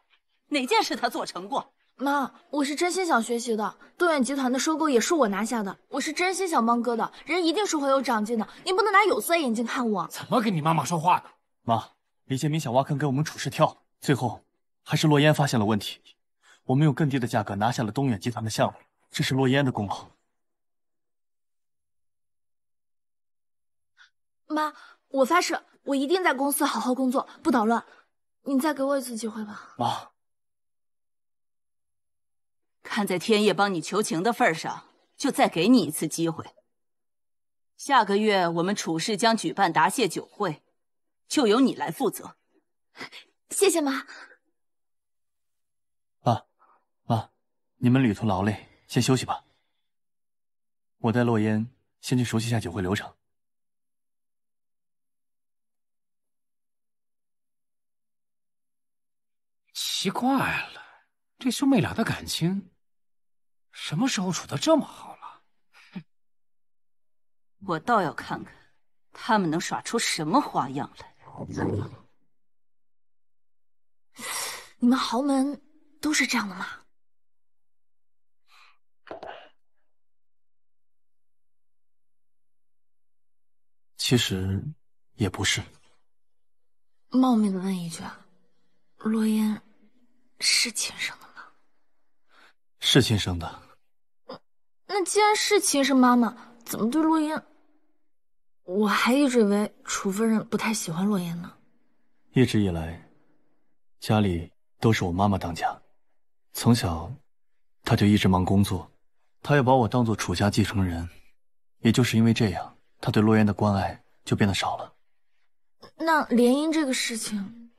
哪件事他做成过？妈，我是真心想学习的，东远集团的收购也是我拿下的，我是真心想帮哥的，人一定是会有长进的。您不能拿有色眼镜看我。怎么跟你妈妈说话呢？妈，李建明想挖坑给我们楚氏跳，最后还是洛烟发现了问题，我们用更低的价格拿下了东远集团的项目，这是洛烟的功劳。妈，我发誓，我一定在公司好好工作，不捣乱。你再给我一次机会吧，妈。看在天业帮你求情的份上，就再给你一次机会。下个月我们楚氏将举办答谢酒会，就由你来负责。谢谢妈。爸，妈，你们旅途劳累，先休息吧。我带洛烟先去熟悉一下酒会流程。奇怪了，这兄妹俩的感情，什么时候处得这么好了？我倒要看看他们能耍出什么花样来。你们豪门都是这样的吗？其实也不是。冒昧的问一句啊，烟。是亲生的吗？是亲生的。那既然是亲生妈妈，怎么对洛嫣？我还一直以为楚夫人不太喜欢洛嫣呢。一直以来，家里都是我妈妈当家，从小，她就一直忙工作，她要把我当做楚家继承人，也就是因为这样，她对洛嫣的关爱就变得少了。那联姻这个事情，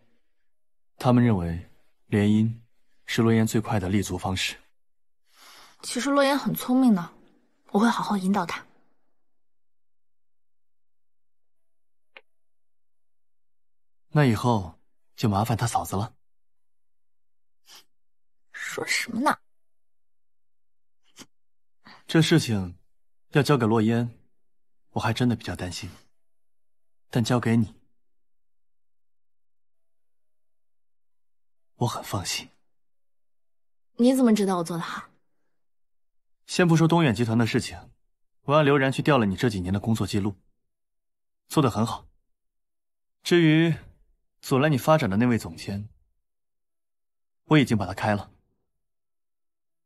他们认为。联姻是洛烟最快的立足方式。其实洛烟很聪明的，我会好好引导他。那以后就麻烦他嫂子了。说什么呢？这事情要交给洛烟，我还真的比较担心。但交给你。我很放心。你怎么知道我做的好？先不说东远集团的事情，我让刘然去调了你这几年的工作记录，做的很好。至于阻拦你发展的那位总监，我已经把他开了。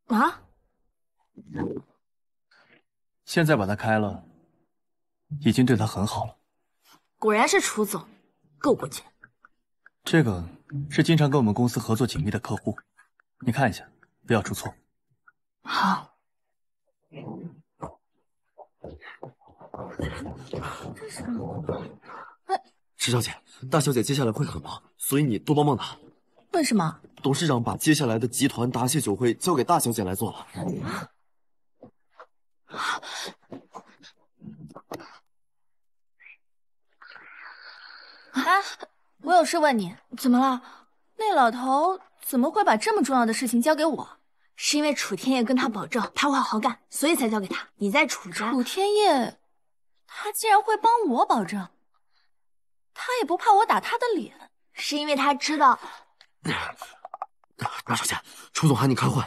啊？现在把他开了，已经对他很好了。果然是楚总，够果决。这个。是经常跟我们公司合作紧密的客户，你看一下，不要出错。好。这是……石小姐，大小姐接下来会很忙，所以你多帮帮她。为什么？董事长把接下来的集团答谢酒会交给大小姐来做了。啊！啊！啊！我有事问你，怎么了？那老头怎么会把这么重要的事情交给我？是因为楚天夜跟他保证他会好好干，所以才交给他。你在楚家？楚天夜，他竟然会帮我保证，他也不怕我打他的脸，是因为他知道。大小姐，楚总喊你开会。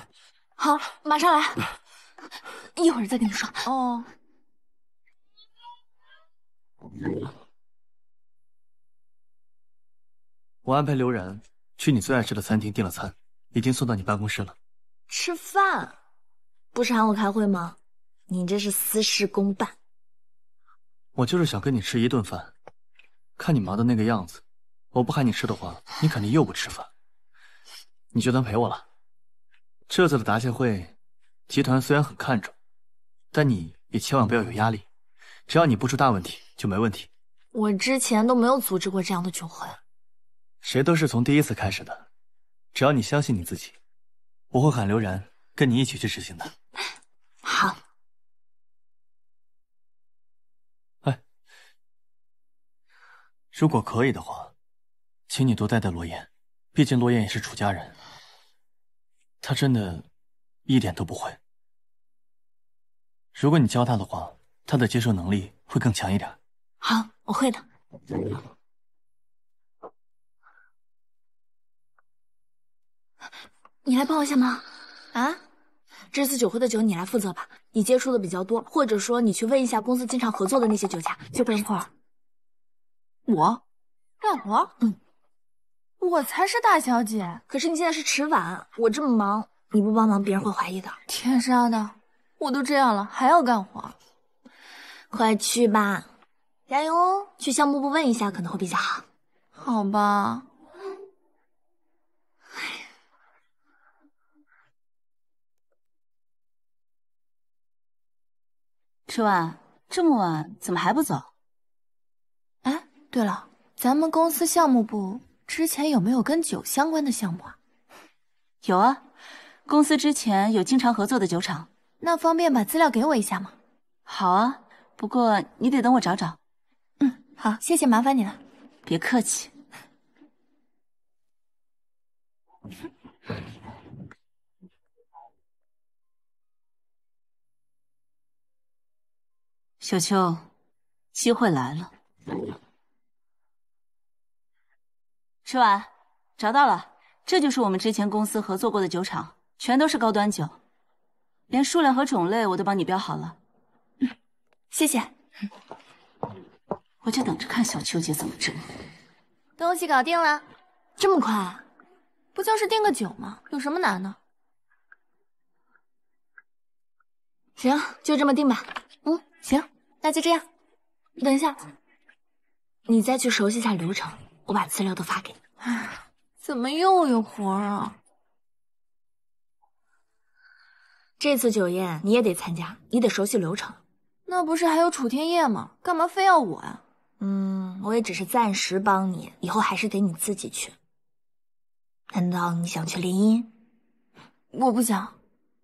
好，马上来。一会儿再跟你说。哦。我安排刘然去你最爱吃的餐厅订了餐，已经送到你办公室了。吃饭？不是喊我开会吗？你这是私事公办。我就是想跟你吃一顿饭，看你忙的那个样子，我不喊你吃的话，你肯定又不吃饭。你就当陪我了。这次的答谢会，集团虽然很看重，但你也千万不要有压力。只要你不出大问题，就没问题。我之前都没有组织过这样的酒会。谁都是从第一次开始的，只要你相信你自己，我会喊刘然跟你一起去执行的。好。哎，如果可以的话，请你多带带罗燕，毕竟罗燕也是楚家人。他真的，一点都不会。如果你教他的话，他的接受能力会更强一点。好，我会的。你来帮我一下忙啊！这次酒会的酒你来负责吧，你接触的比较多，或者说你去问一下公司经常合作的那些酒家。就不用儿。我？干活？嗯。我才是大小姐，可是你现在是迟晚。我这么忙，你不帮忙别人会怀疑的。天杀的！我都这样了还要干活。快去吧，加油！去项目部问一下可能会比较好。好吧。迟晚这么晚怎么还不走？哎，对了，咱们公司项目部之前有没有跟酒相关的项目啊？有啊，公司之前有经常合作的酒厂，那方便把资料给我一下吗？好啊，不过你得等我找找。嗯，好，谢谢麻烦你了。别客气。小秋，机会来了。吃完，找到了，这就是我们之前公司合作过的酒厂，全都是高端酒，连数量和种类我都帮你标好了。嗯，谢谢。我就等着看小秋姐怎么整。东西搞定了，这么快？不就是订个酒吗？有什么难的？行，就这么定吧。嗯，行。那就这样。等一下，你再去熟悉一下流程。我把资料都发给你。啊，怎么又有活啊？这次酒宴你也得参加，你得熟悉流程。那不是还有楚天业吗？干嘛非要我啊？嗯，我也只是暂时帮你，以后还是得你自己去。难道你想去联姻？我不想。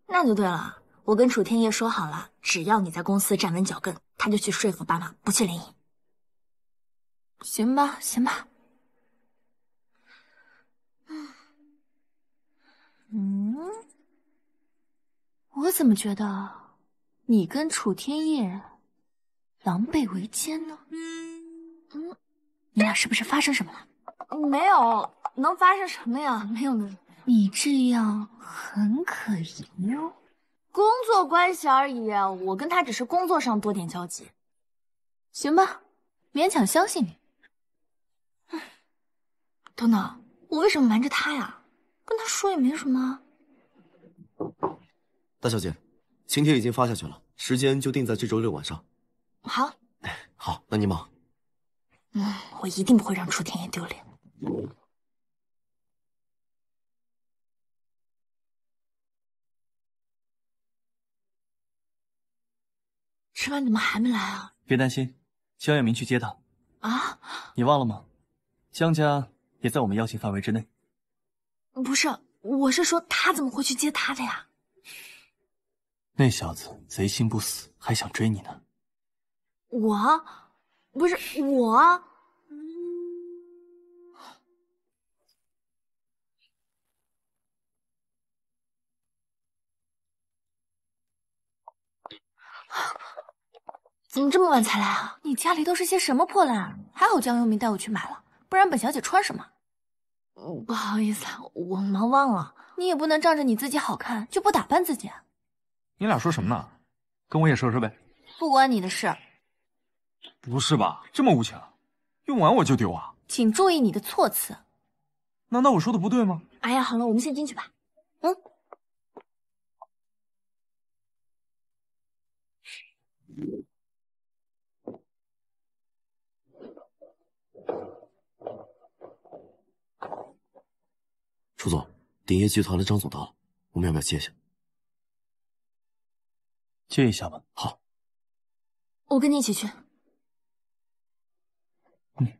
那就对了，我跟楚天业说好了，只要你在公司站稳脚跟。他就去说服爸妈不去联姻，行吧，行吧。嗯我怎么觉得你跟楚天业狼狈为奸呢？嗯嗯，你俩是不是发生什么了？没有，能发生什么呀？没有没有。你这样很可疑哟。工作关系而已，我跟他只是工作上多点交集。行吧，勉强相信你。等等，我为什么瞒着他呀？跟他说也没什么。大小姐，请帖已经发下去了，时间就定在这周六晚上。好。好，那你忙。嗯，我一定不会让楚天野丢脸。吃完怎么还没来啊？别担心，江远明去接他。啊？你忘了吗？江家也在我们邀请范围之内。不是，我是说他怎么会去接他的呀？那小子贼心不死，还想追你呢。我？不是我。怎么这么晚才来啊？你家里都是些什么破烂？还好江尤明带我去买了，不然本小姐穿什么？不好意思啊，我忙忘了。你也不能仗着你自己好看就不打扮自己。你俩说什么呢？跟我也说说呗。不关你的事。不是吧？这么无情？用完我就丢啊？请注意你的措辞。难道我说的不对吗？哎呀，好了，我们先进去吧。嗯。傅总，鼎业集团的张总到了，我们要不要接一下？接一下吧。好，我跟你一起去。嗯，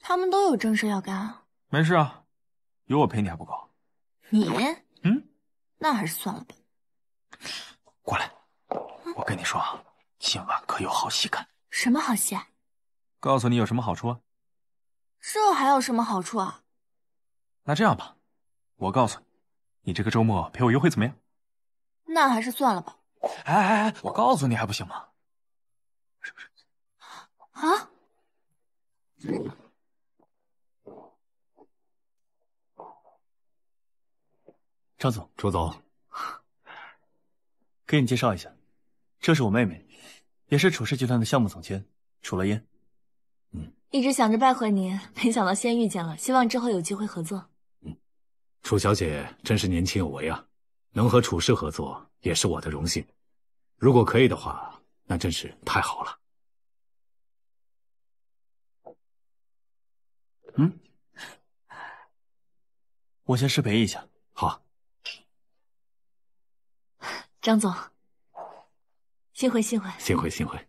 他们都有正事要干啊。没事啊，有我陪你还不够。你？嗯，那还是算了吧。过来，我跟你说啊，今晚可有好戏看。什么好戏啊？告诉你有什么好处啊？这还有什么好处啊？那这样吧，我告诉你，你这个周末陪我约会怎么样？那还是算了吧。哎哎哎，我告诉你还不行吗？是不是？啊？张总，楚总，给你介绍一下，这是我妹妹，也是楚氏集团的项目总监，楚乐嫣。一直想着拜会您，没想到先遇见了，希望之后有机会合作。嗯，楚小姐真是年轻有为啊，能和楚氏合作也是我的荣幸。如果可以的话，那真是太好了。嗯，我先失陪一下。好，张总，幸会幸会，幸会幸会，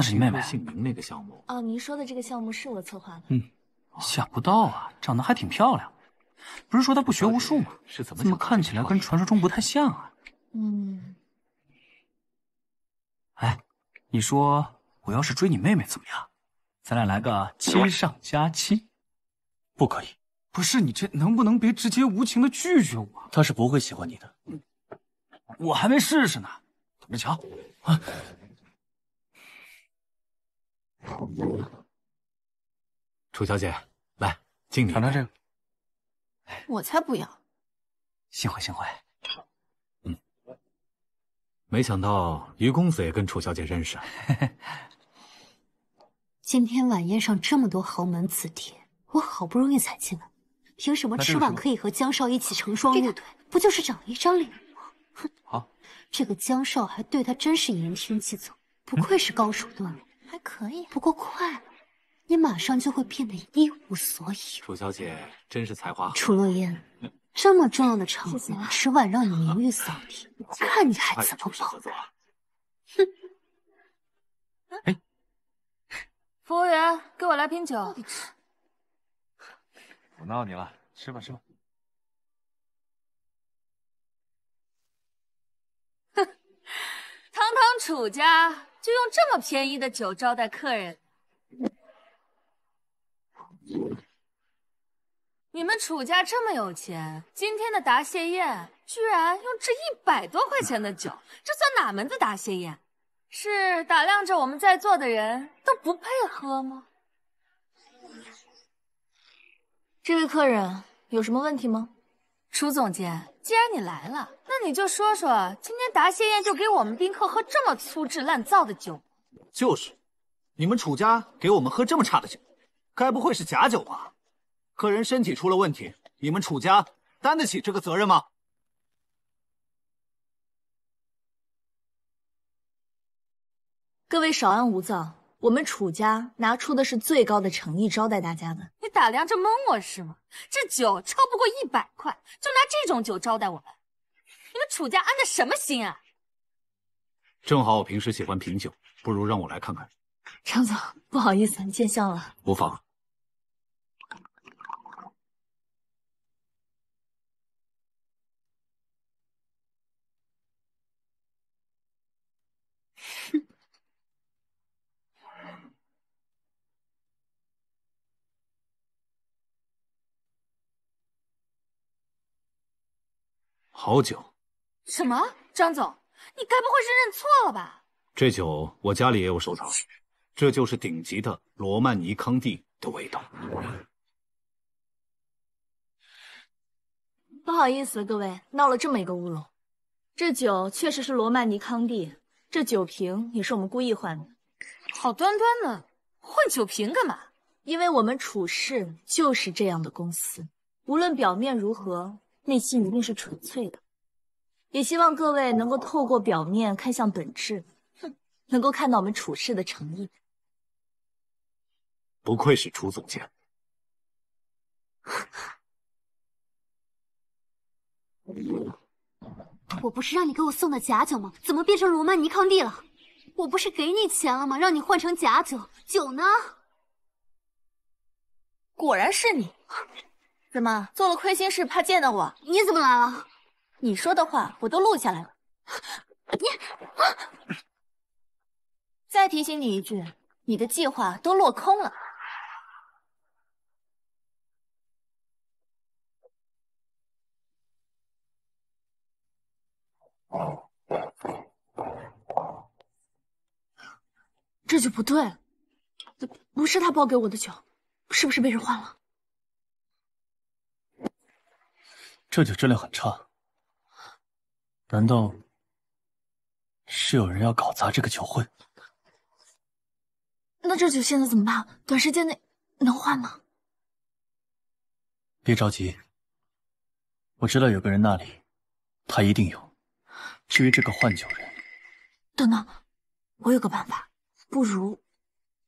那是你妹妹。姓名那个项目。哦，您说的这个项目是我策划的。嗯，想不到啊，长得还挺漂亮不是说她不学无术吗？是怎么？怎么看起来跟传说中不太像啊？嗯。哎，你说我要是追你妹妹怎么样？咱俩来个亲上加亲，不可以。不是你这能不能别直接无情的拒绝我？她是不会喜欢你的。我还没试试呢，等着瞧。啊。楚小姐，来敬你。尝尝这个。我才不要。幸会幸会。嗯，没想到于公子也跟楚小姐认识。今天晚宴上这么多豪门子弟，我好不容易才进来，凭什么吃碗可以和江少一起成双入对？不就是长了一张脸吗？哼！好，这个江少还对他真是言听计从，不愧是高手段。还可以，不过快，你马上就会变得一无所有。楚小姐真是才华。楚洛嫣，这么重要的场子，迟晚让你名誉扫地，我看你还怎么跑。哼。哎。服务员，给我来瓶酒。不 闹你了，吃吧吃吧。哼，堂堂楚家。就用这么便宜的酒招待客人？你们楚家这么有钱，今天的答谢宴居然用这一百多块钱的酒，这算哪门子答谢宴？是打量着我们在座的人都不配喝吗？这位客人有什么问题吗？楚总监，既然你来了，那你就说说，今天答谢宴就给我们宾客喝这么粗制滥造的酒，就是你们楚家给我们喝这么差的酒，该不会是假酒吧？客人身体出了问题，你们楚家担得起这个责任吗？各位少安毋躁。我们楚家拿出的是最高的诚意招待大家的，你打量着蒙我是吗？这酒超不过一百块，就拿这种酒招待我们，你们楚家安的什么心啊？正好我平时喜欢品酒，不如让我来看看。常总，不好意思，见笑了。无妨。好酒，什么？张总，你该不会是认错了吧？这酒我家里也有收藏，这就是顶级的罗曼尼康帝的味道。不好意思，各位，闹了这么一个乌龙。这酒确实是罗曼尼康帝，这酒瓶也是我们故意换的。好端端的换酒瓶干嘛？因为我们楚氏就是这样的公司，无论表面如何。内心一定是纯粹的，也希望各位能够透过表面看向本质，能够看到我们处事的诚意。不愧是楚总监。我不是让你给我送的假酒吗？怎么变成罗曼尼康帝了？我不是给你钱了吗？让你换成假酒，酒呢？果然是你。怎么做了亏心事，怕见到我？你怎么来了？你说的话我都录下来了。你，再提醒你一句，你的计划都落空了。这就不对，不是他报给我的酒，是不是被人换了？这酒质量很差，难道是有人要搞砸这个酒会？那这酒现在怎么办？短时间内能换吗？别着急，我知道有个人那里，他一定有。至于这个换酒人，等等，我有个办法，不如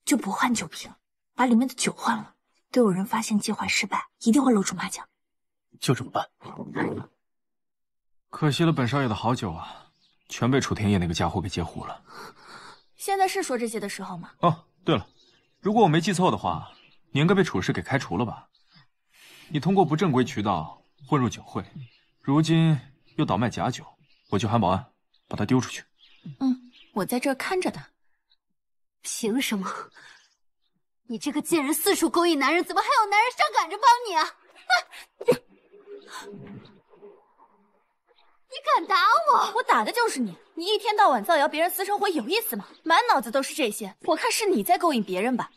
就不换酒瓶，把里面的酒换了。都有人发现计划失败，一定会露出马脚。就这么办，可惜了本少爷的好酒啊，全被楚天夜那个家伙给截胡了。现在是说这些的时候吗？哦，对了，如果我没记错的话，你应该被楚氏给开除了吧？你通过不正规渠道混入酒会，如今又倒卖假酒，我去喊保安把他丢出去。嗯，我在这看着他。凭什么？你这个贱人四处勾引男人，怎么还有男人上赶着帮你啊？啊！你敢打我！我打的就是你！你一天到晚造谣别人私生活，有意思吗？满脑子都是这些，我看是你在勾引别人吧。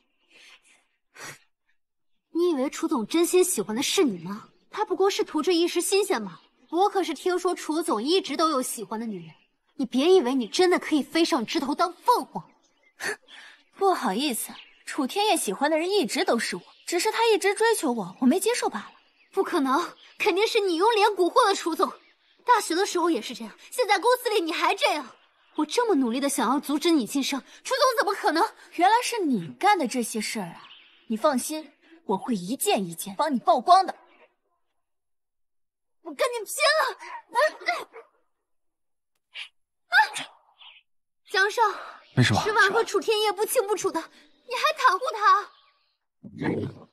你以为楚总真心喜欢的是你吗？他不过是图这一时新鲜嘛。我可是听说楚总一直都有喜欢的女人，你别以为你真的可以飞上枝头当凤凰。哼，不好意思，楚天烨喜欢的人一直都是我，只是他一直追求我，我没接受罢了。不可能，肯定是你用脸蛊惑了楚总。大学的时候也是这样，现在公司里你还这样。我这么努力的想要阻止你晋升，楚总怎么可能？原来是你干的这些事儿啊！你放心，我会一件一件帮你曝光的。我跟你拼了！啊！江少，没事吧？石婉和楚天夜不清不楚的，你还袒护他？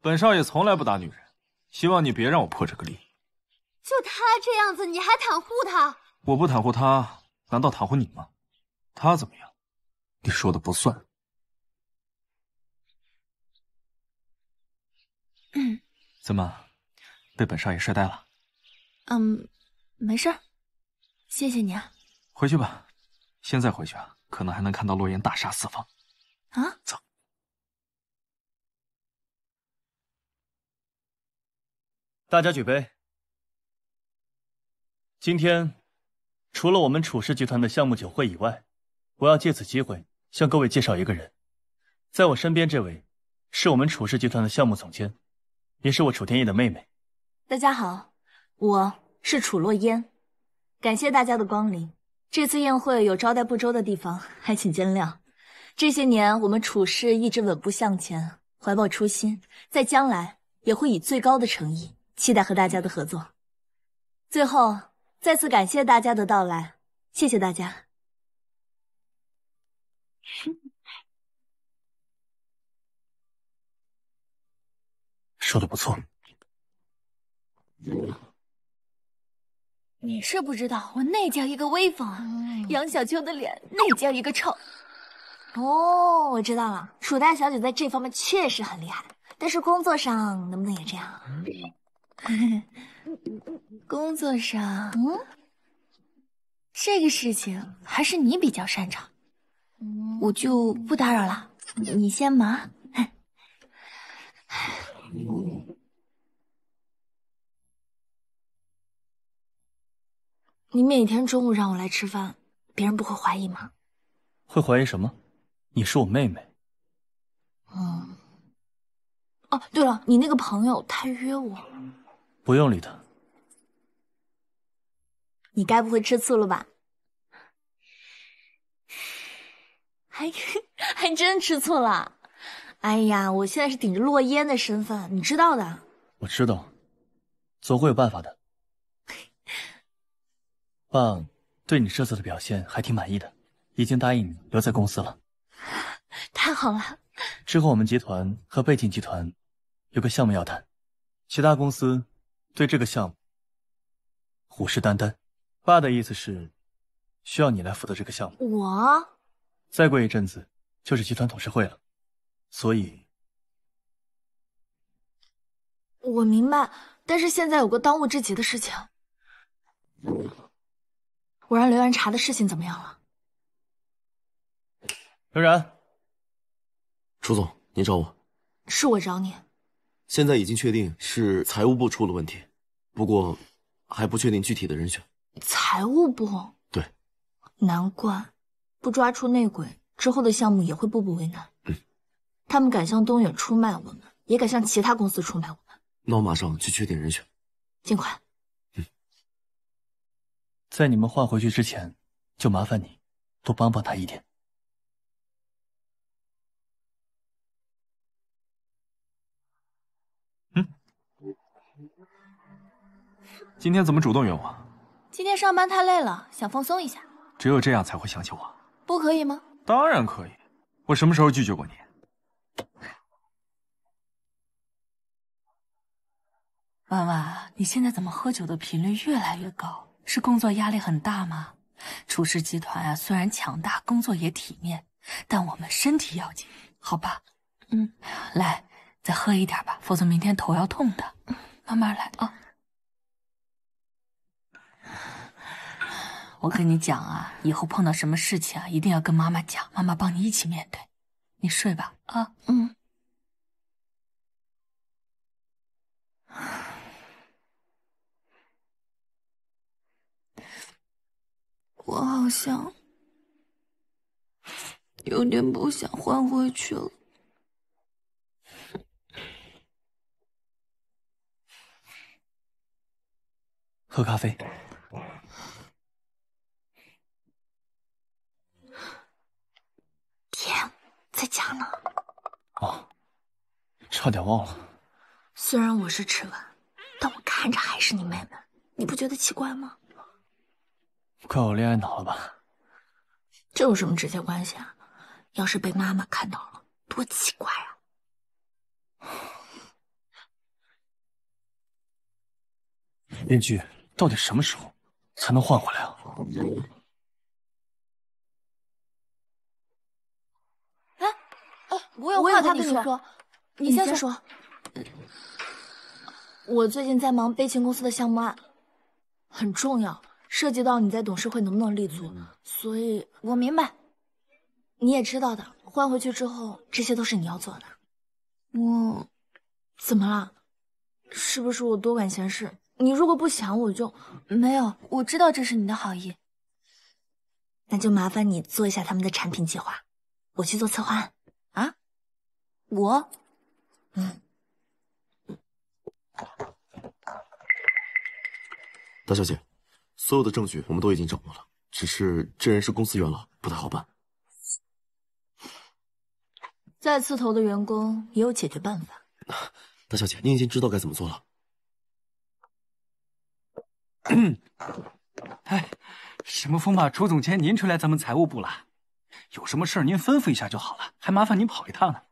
本少爷从来不打女人。希望你别让我破这个例。就他这样子，你还袒护他？我不袒护他，难道袒护你吗？他怎么样？你说的不算。嗯。怎么？被本少爷帅呆了？嗯，没事。谢谢你啊。回去吧。现在回去啊，可能还能看到洛言大杀四方。啊，走。大家举杯！今天除了我们楚氏集团的项目酒会以外，我要借此机会向各位介绍一个人。在我身边这位，是我们楚氏集团的项目总监，也是我楚天意的妹妹。大家好，我是楚洛烟，感谢大家的光临。这次宴会有招待不周的地方，还请见谅。这些年，我们楚氏一直稳步向前，怀抱初心，在将来也会以最高的诚意。期待和大家的合作。最后，再次感谢大家的到来，谢谢大家。说的不错，你是不知道，我那叫一个威风啊！杨小秋的脸那叫一个臭。哦，我知道了，楚大小姐在这方面确实很厉害，但是工作上能不能也这样？工作上，嗯，这个事情还是你比较擅长，我就不打扰了，你先忙。你每天中午让我来吃饭，别人不会怀疑吗？会怀疑什么？你是我妹妹。嗯。哦，对了，你那个朋友，他约我。不用理他。你该不会吃醋了吧？还 还真吃醋了。哎呀，我现在是顶着洛烟的身份，你知道的。我知道，总会有办法的。爸，对你这次的表现还挺满意的，已经答应你留在公司了。太好了。之后我们集团和背景集团有个项目要谈，其他公司。对这个项目虎视眈眈，爸的意思是需要你来负责这个项目。我再过一阵子就是集团董事会了，所以我明白。但是现在有个当务之急的事情，我让刘然查的事情怎么样了？刘然，楚总，您找我？是我找你。现在已经确定是财务部出了问题，不过还不确定具体的人选。财务部，对，难怪不抓出内鬼，之后的项目也会步步为难。嗯，他们敢向东远出卖我们，也敢向其他公司出卖我们。那我马上去确定人选，尽快。嗯，在你们换回去之前，就麻烦你多帮帮他一点。今天怎么主动约我？今天上班太累了，想放松一下。只有这样才会想起我，不可以吗？当然可以，我什么时候拒绝过你？婉婉，你现在怎么喝酒的频率越来越高？是工作压力很大吗？楚氏集团啊，虽然强大，工作也体面，但我们身体要紧，好吧？嗯，来，再喝一点吧，否则明天头要痛的。慢慢来啊。我跟你讲啊，以后碰到什么事情啊，一定要跟妈妈讲，妈妈帮你一起面对。你睡吧，啊，嗯。我好像有点不想换回去了。喝咖啡。在家呢。哦，差点忘了。虽然我是迟纹，但我看着还是你妹妹，你不觉得奇怪吗？怪我恋爱脑了吧？这有什么直接关系啊？要是被妈妈看到了，多奇怪啊！面具到底什么时候才能换回来啊？我有话要跟你说，你先说。我最近在忙悲情公司的项目案，很重要，涉及到你在董事会能不能立足，所以我明白。你也知道的，换回去之后，这些都是你要做的。我怎么了？是不是我多管闲事？你如果不想，我就没有。我知道这是你的好意，那就麻烦你做一下他们的产品计划，我去做策划。案。我，嗯，大小姐，所有的证据我们都已经掌握了，只是这人是公司元老，不太好办。再刺头的员工也有解决办法。大小姐，您已经知道该怎么做了。哎，什么风把楚总监您吹来咱们财务部了？有什么事儿您吩咐一下就好了，还麻烦您跑一趟呢。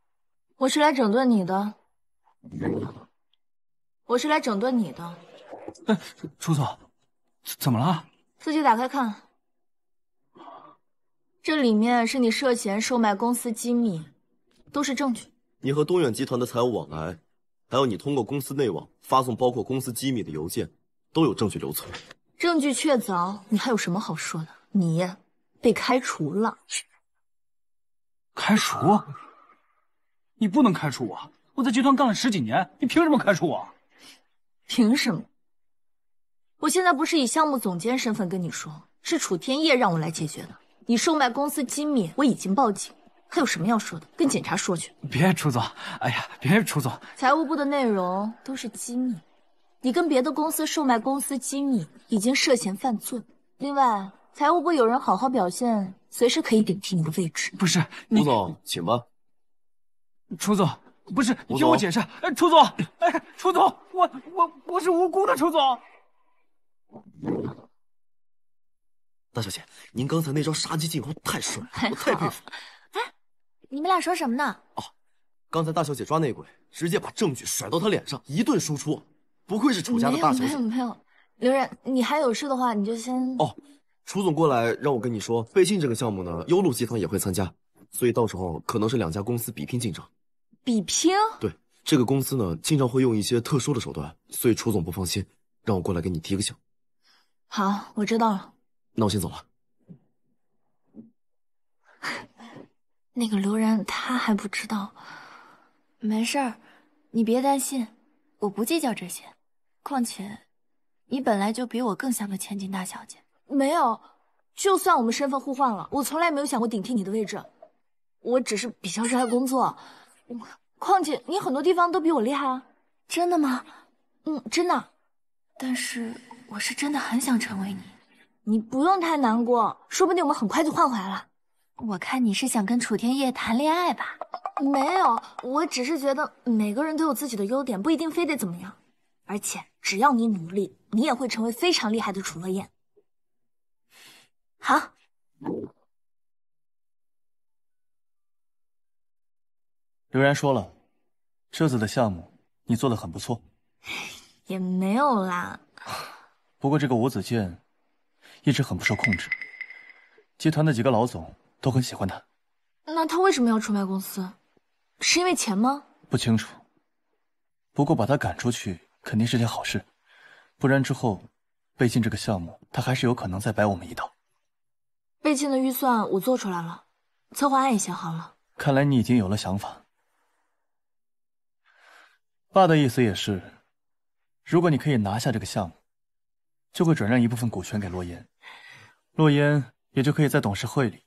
我是来整顿你的，我是来整顿你的。哎，楚总，怎么了？自己打开看，这里面是你涉嫌售卖公司机密，都是证据。你和东远集团的财务往来，还有你通过公司内网发送包括公司机密的邮件，都有证据留存。证据确凿，你还有什么好说的？你被开除了。开除？你不能开除我，我在集团干了十几年，你凭什么开除我？凭什么？我现在不是以项目总监身份跟你说，是楚天业让我来解决的。你售卖公司机密，我已经报警，还有什么要说的？跟警察说去。别，楚总，哎呀，别，楚总，财务部的内容都是机密，你跟别的公司售卖公司机密，已经涉嫌犯罪。另外，财务部有人好好表现，随时可以顶替你的位置。不是，吴总，请吧。楚总，不是你听我解释。哎，楚总，哎，楚总，我我我是无辜的，楚总。大小姐，您刚才那招杀鸡儆猴太帅了，我太佩服。哎，你们俩说什么呢？哦，刚才大小姐抓内鬼，直接把证据甩到他脸上，一顿输出。不愧是楚家的大小姐。没有没有没有。刘然，你还有事的话，你就先。哦，楚总过来让我跟你说，背信这个项目呢，优路集团也会参加，所以到时候可能是两家公司比拼竞争。比拼？对，这个公司呢，经常会用一些特殊的手段，所以楚总不放心，让我过来给你提个醒。好，我知道了，那我先走了。那个刘然他还不知道，没事儿，你别担心，我不计较这些。况且，你本来就比我更像个千金大小姐。没有，就算我们身份互换了，我从来没有想过顶替你的位置。我只是比较热爱工作。况且你很多地方都比我厉害啊！真的吗？嗯，真的。但是我是真的很想成为你。你不用太难过，说不定我们很快就换回来了。我看你是想跟楚天夜谈恋爱吧？没有，我只是觉得每个人都有自己的优点，不一定非得怎么样。而且只要你努力，你也会成为非常厉害的楚乐燕。好。刘然说了，这次的项目你做的很不错，也没有啦。不过这个吴子健一直很不受控制，集团的几个老总都很喜欢他。那他为什么要出卖公司？是因为钱吗？不清楚。不过把他赶出去肯定是件好事，不然之后备庆这个项目他还是有可能再摆我们一道。备庆的预算我做出来了，策划案也写好了。看来你已经有了想法。爸的意思也是，如果你可以拿下这个项目，就会转让一部分股权给洛言，洛言也就可以在董事会里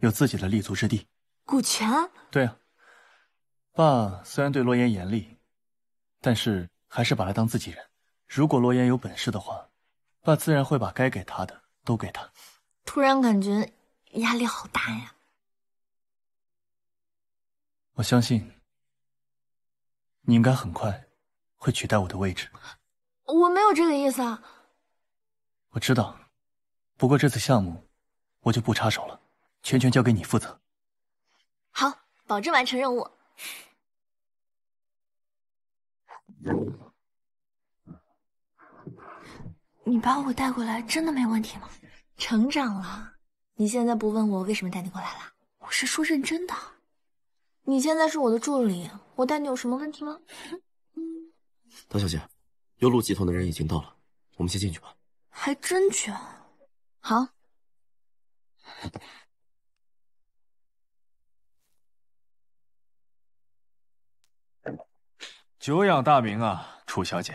有自己的立足之地。股权？对啊。爸虽然对洛言严厉，但是还是把他当自己人。如果洛言有本事的话，爸自然会把该给他的都给他。突然感觉压力好大呀！我相信。你应该很快会取代我的位置，我没有这个意思啊。我知道，不过这次项目我就不插手了，全权交给你负责。好，保证完成任务。你把我带过来，真的没问题吗？成长了，你现在不问我为什么带你过来了？我是说认真的。你现在是我的助理，我带你有什么问题吗？唐 小姐，优路集团的人已经到了，我们先进去吧。还真啊！好。久仰大名啊，楚小姐。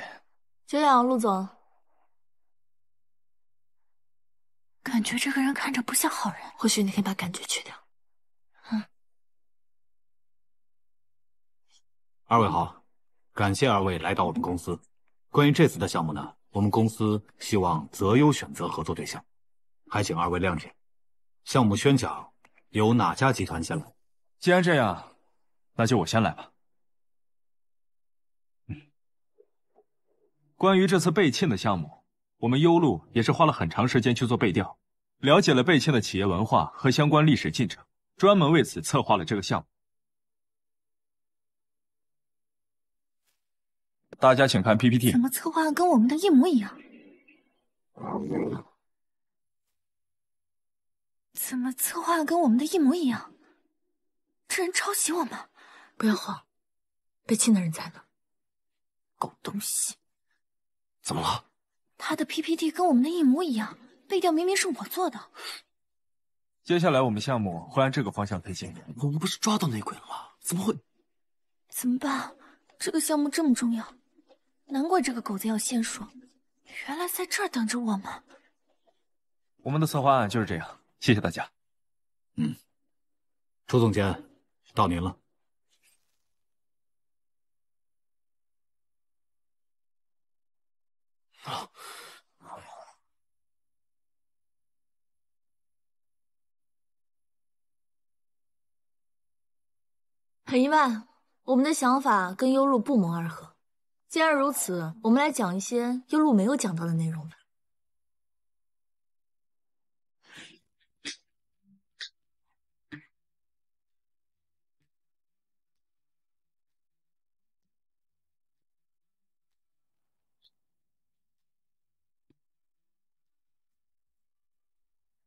久仰，陆总。感觉这个人看着不像好人。或许你可以把感觉去掉。二位好，感谢二位来到我们公司。关于这次的项目呢，我们公司希望择优选择合作对象，还请二位谅解。项目宣讲由哪家集团先来？既然这样，那就我先来吧。嗯，关于这次被庆的项目，我们优路也是花了很长时间去做背调，了解了被庆的企业文化和相关历史进程，专门为此策划了这个项目。大家请看 PPT，怎么策划跟我们的一模一样？怎么策划跟我们的一模一样？这人抄袭我们！不要慌，被亲的人在呢。狗东西，怎么了？他的 PPT 跟我们的一模一样，背调明明是我做的。接下来我们项目会按这个方向推进。我们不是抓到内鬼了吗？怎么会？怎么办？这个项目这么重要。难怪这个狗子要先说，原来在这儿等着我们。我们的策划案就是这样，谢谢大家。嗯，楚总监，到您了。很意外，我们的想法跟优路不谋而合。既然如此，我们来讲一些优路没有讲到的内容吧。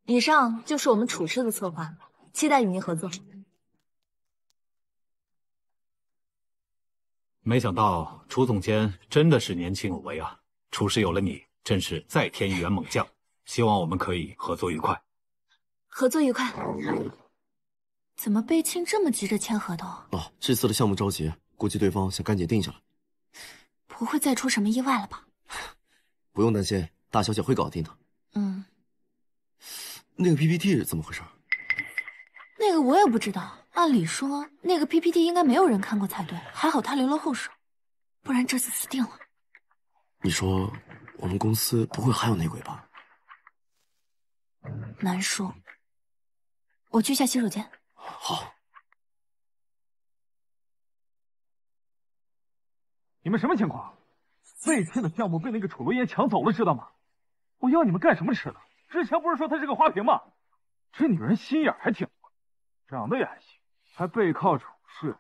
以上就是我们楚氏的策划，期待与您合作。没想到楚总监真的是年轻有为啊！楚师有了你，真是再添一员猛将。希望我们可以合作愉快，合作愉快。怎么贝青这么急着签合同？哦，这次的项目着急，估计对方想赶紧定下来。不会再出什么意外了吧？不用担心，大小姐会搞定的。嗯。那个 PPT 是怎么回事？那个我也不知道。按理说，那个 PPT 应该没有人看过才对。还好他留了后手，不然这次死定了。你说我们公司不会还有内鬼吧？难说。我去下洗手间。好。你们什么情况？被骗的项目被那个楚洛言抢走了，知道吗？我要你们干什么吃的？之前不是说他是个花瓶吗？这女人心眼还挺多，长得也还行。还背靠楚氏，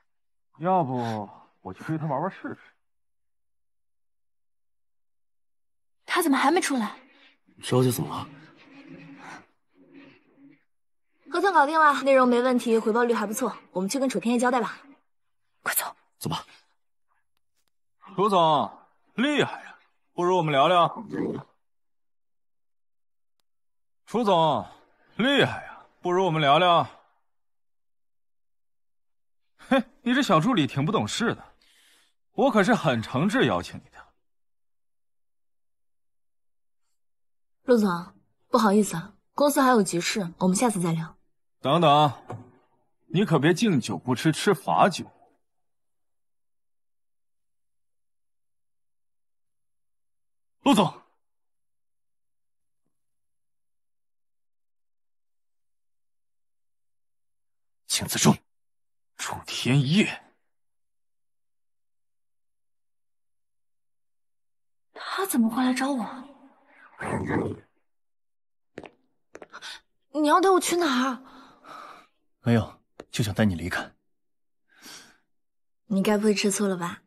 要不我去追他玩玩试试？他怎么还没出来？小姐怎么了？合同搞定了，内容没问题，回报率还不错，我们去跟楚天业交代吧。快走，走吧。楚总厉害呀，不如我们聊聊。楚总厉害呀，不如我们聊聊。你这小助理挺不懂事的，我可是很诚挚邀请你的。陆总，不好意思，啊，公司还有急事，我们下次再聊。等等，你可别敬酒不吃吃罚酒。陆总，请自重。楚天夜，他怎么会来找我？你要带我去哪儿？没有，就想带你离开。你该不会吃醋了吧？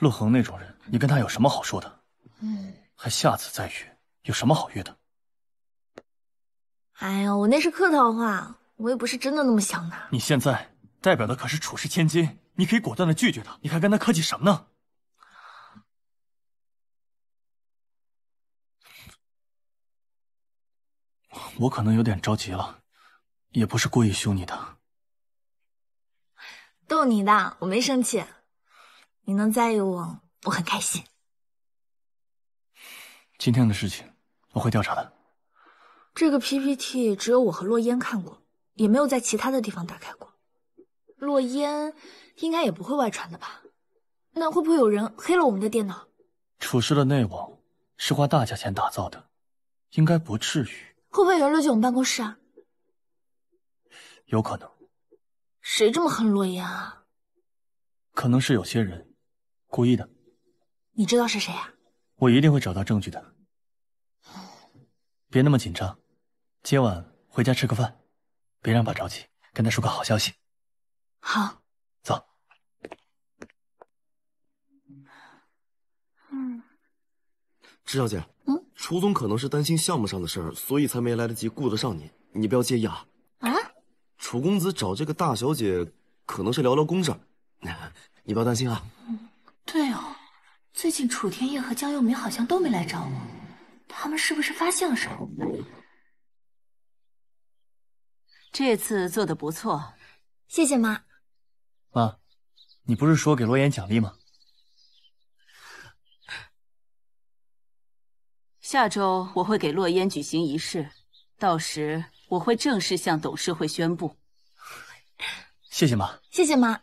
陆恒那种人，你跟他有什么好说的？嗯，还下次再约，有什么好约的？哎呦，我那是客套话。我也不是真的那么想的。你现在代表的可是楚氏千金，你可以果断的拒绝他。你还跟他客气什么呢？我可能有点着急了，也不是故意凶你的，逗你的，我没生气。你能在意我，我很开心。今天的事情我会调查的。这个 PPT 只有我和洛烟看过。也没有在其他的地方打开过，落烟应该也不会外传的吧？那会不会有人黑了我们的电脑？楚氏的内网是花大价钱打造的，应该不至于。会不会有人溜进我们办公室啊？有可能。谁这么恨落烟啊？可能是有些人故意的。你知道是谁啊？我一定会找到证据的。别那么紧张，今晚回家吃个饭。别让爸着急，跟他说个好消息。好，走。嗯，池小姐，嗯，楚总可能是担心项目上的事儿，所以才没来得及顾得上你，你不要介意啊。啊？楚公子找这个大小姐，可能是聊聊公事，你不要担心啊。嗯，对哦，最近楚天业和江幼明好像都没来找我，他们是不是发现了什么？这次做的不错，谢谢妈。妈，你不是说给洛烟奖励吗？下周我会给洛烟举行仪式，到时我会正式向董事会宣布。谢谢妈。谢谢妈。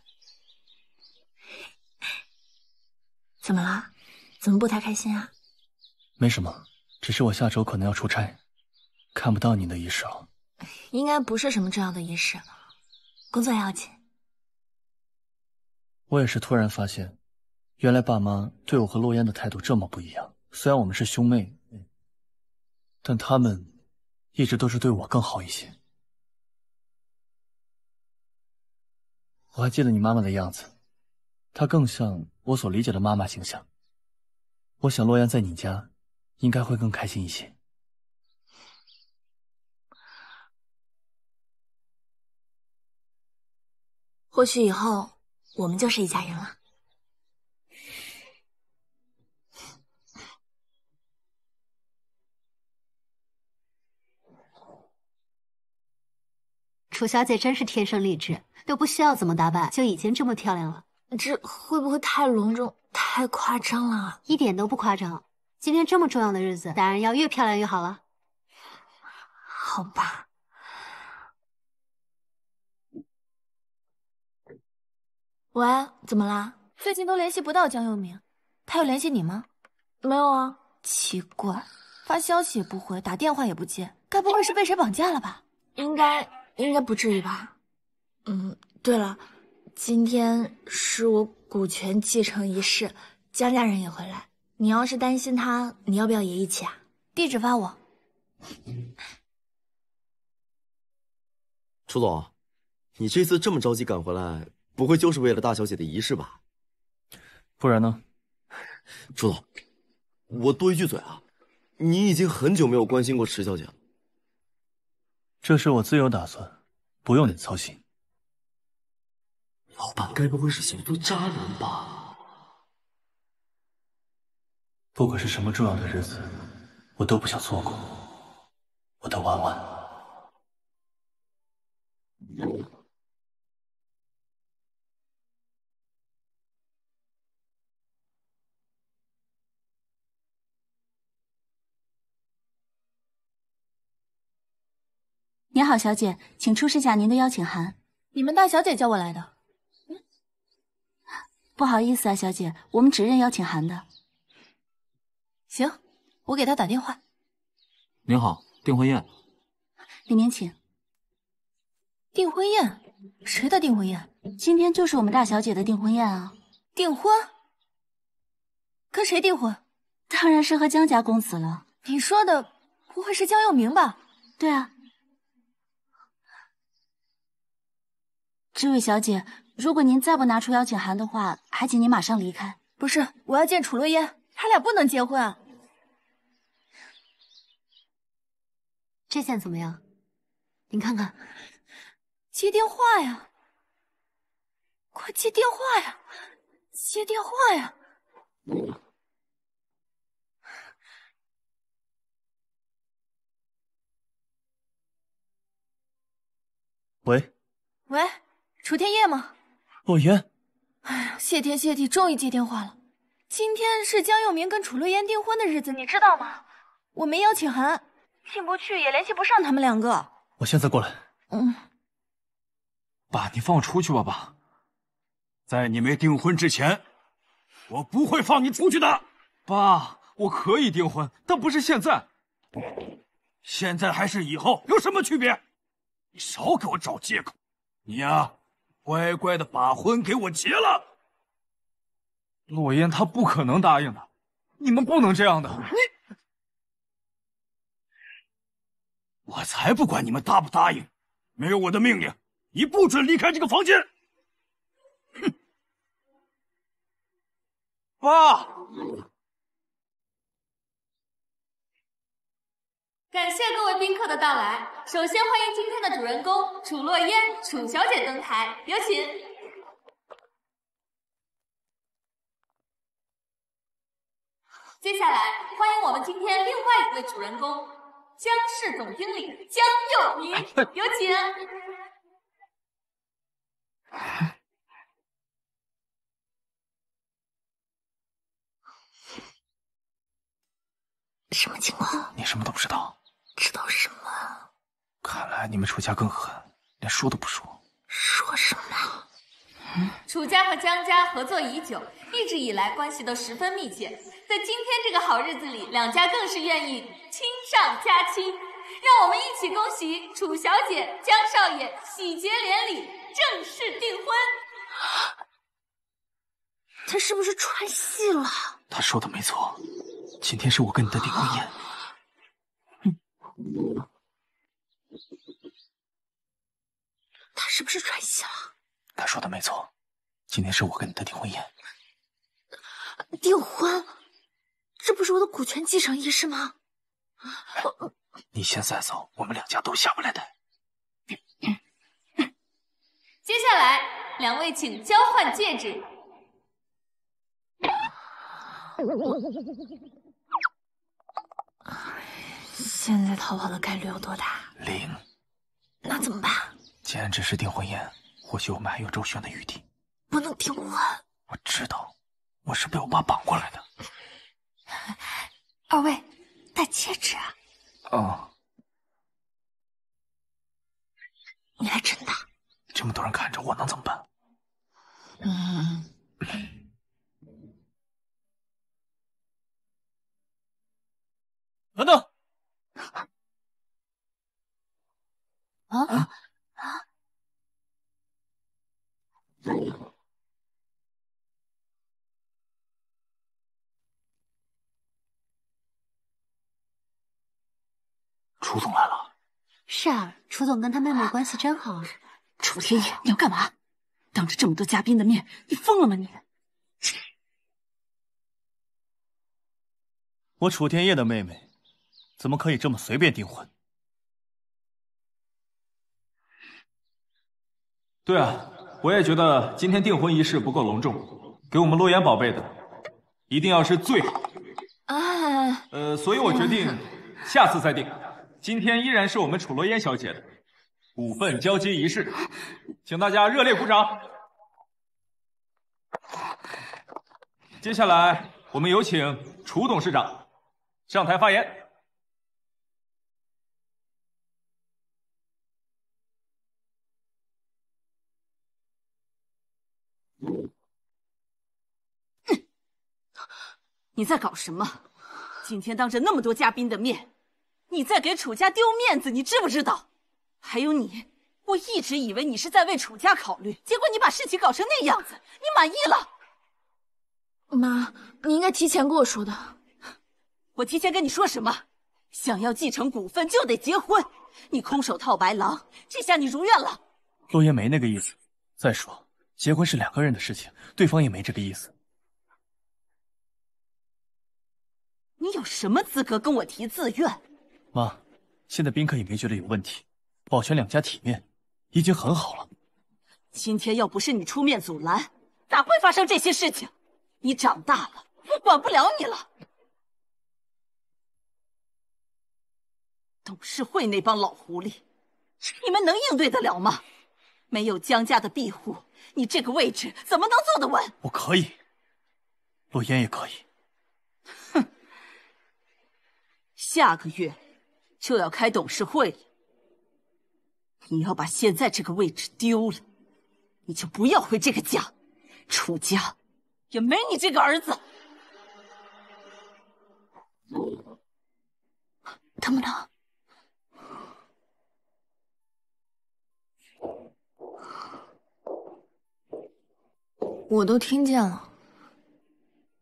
怎么了？怎么不太开心啊？没什么，只是我下周可能要出差，看不到你的仪式了。应该不是什么重要的仪式，工作要紧。我也是突然发现，原来爸妈对我和洛烟的态度这么不一样。虽然我们是兄妹，但他们一直都是对我更好一些。我还记得你妈妈的样子，她更像我所理解的妈妈形象。我想洛阳在你家应该会更开心一些。或许以后我们就是一家人了。楚小姐真是天生丽质，都不需要怎么打扮就已经这么漂亮了。这会不会太隆重、太夸张了？一点都不夸张。今天这么重要的日子，当然要越漂亮越好了。好吧。喂，怎么啦？最近都联系不到江佑明，他有联系你吗？没有啊，奇怪，发消息也不回，打电话也不接，该不会是被谁绑架了吧？应该，应该不至于吧。嗯，对了，今天是我股权继承仪式，江家人也会来，你要是担心他，你要不要也一起啊？地址发我。楚总，你这次这么着急赶回来。不会就是为了大小姐的仪式吧？不然呢？朱总，我多一句嘴啊，你已经很久没有关心过池小姐。了。这是我自有打算，不用你操心。老板，该不会是想做渣男吧？不管是什么重要的日子，我都不想错过。我的婉婉。你好，小姐，请出示一下您的邀请函。你们大小姐叫我来的。嗯，不好意思啊，小姐，我们只认邀请函的。行，我给他打电话。您好，订婚宴。里面请。订婚宴？谁的订婚宴？今天就是我们大小姐的订婚宴啊。订婚？跟谁订婚？当然是和江家公子了。你说的不会是江又明吧？对啊。这位小姐，如果您再不拿出邀请函的话，还请您马上离开。不是，我要见楚洛烟，他俩不能结婚啊。这件怎么样？您看看。接电话呀！快接电话呀！接电话呀！喂。喂。楚天夜吗？洛言。哎，呀，谢天谢地，终于接电话了。今天是江佑明跟楚洛言订婚的日子，你知道吗？我没邀请函，进不去，也联系不上他们两个。我现在过来。嗯。爸，你放我出去吧，爸。在你没订婚之前，我不会放你出去的。爸，我可以订婚，但不是现在。现在还是以后有什么区别？你少给我找借口。你呀。乖乖的把婚给我结了，洛烟她不可能答应的，你们不能这样的，你，我才不管你们答不答应，没有我的命令，你不准离开这个房间。哼，爸。感谢各位宾客的到来。首先欢迎今天的主人公楚洛烟、楚小姐登台，有请。接下来欢迎我们今天另外一位主人公江氏总经理江佑民，有请。什么情况？你什么都不知道。知道什么？看来你们楚家更狠，连说都不说。说什么？楚家和江家合作已久，一直以来关系都十分密切。在今天这个好日子里，两家更是愿意亲上加亲。让我们一起恭喜楚小姐、江少爷喜结连理，正式订婚。他是不是串戏了？他说的没错，今天是我跟你的订婚宴。他是不是喘息了？他说的没错，今天是我跟你的订婚宴。订婚？这不是我的股权继承仪式吗？你现在走，我们两家都下不来的。接下来，两位请交换戒指。现在逃跑的概率有多大？零。那怎么办？既然只是订婚宴，或许我们还有周旋的余地。不能订婚。我知道，我是被我妈绑过来的。二位，戴戒指啊。哦。你还真的？这么多人看着，我能怎么办？嗯。等等。啊啊！楚总来了。是啊，楚总跟他妹妹关系真好啊。楚天叶，你要干嘛？当着这么多嘉宾的面，你疯了吗你？我楚天叶的妹妹。怎么可以这么随便订婚？对啊，我也觉得今天订婚仪式不够隆重，给我们洛言宝贝的，一定要是最好的。啊。呃，所以我决定下次再订。今天依然是我们楚洛烟小姐的股份交接仪式，请大家热烈鼓掌。接下来，我们有请楚董事长上台发言。你在搞什么？今天当着那么多嘉宾的面，你在给楚家丢面子，你知不知道？还有你，我一直以为你是在为楚家考虑，结果你把事情搞成那样子，你满意了？妈，你应该提前跟我说的。我提前跟你说什么？想要继承股份就得结婚。你空手套白狼，这下你如愿了。洛叶没那个意思。再说，结婚是两个人的事情，对方也没这个意思。你有什么资格跟我提自愿？妈，现在宾客也没觉得有问题，保全两家体面已经很好了。今天要不是你出面阻拦，哪会发生这些事情？你长大了，我管不了你了。董事会那帮老狐狸，你们能应对得了吗？没有江家的庇护，你这个位置怎么能坐得稳？我可以，洛烟也可以。下个月就要开董事会了。你要把现在这个位置丢了，你就不要回这个家，楚家也没你这个儿子。他不疼？我都听见了。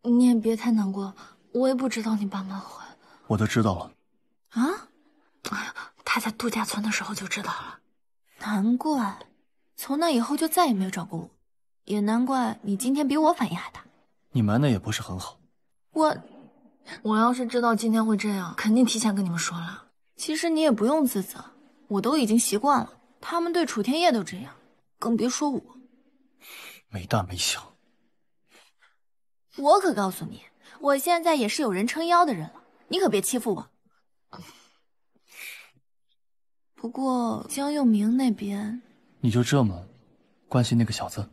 你也别太难过，我也不知道你爸妈怀。我都知道了，啊？他在度假村的时候就知道了，难怪从那以后就再也没有找过我，也难怪你今天比我反应还大。你瞒的也不是很好，我我要是知道今天会这样，肯定提前跟你们说了。其实你也不用自责，我都已经习惯了，他们对楚天夜都这样，更别说我，没大没小。我可告诉你，我现在也是有人撑腰的人了。你可别欺负我。不过江又明那边，你就这么关心那个小子？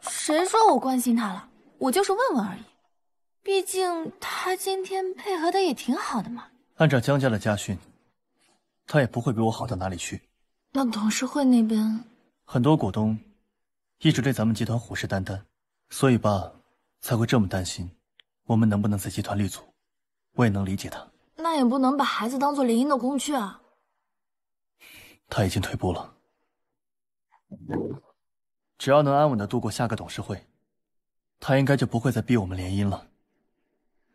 谁说我关心他了？我就是问问而已。毕竟他今天配合的也挺好的嘛。按照江家的家训，他也不会比我好到哪里去。那董事会那边，很多股东一直对咱们集团虎视眈眈，所以爸才会这么担心，我们能不能在集团立足。我也能理解他，那也不能把孩子当做联姻的工具啊。他已经退步了，只要能安稳的度过下个董事会，他应该就不会再逼我们联姻了。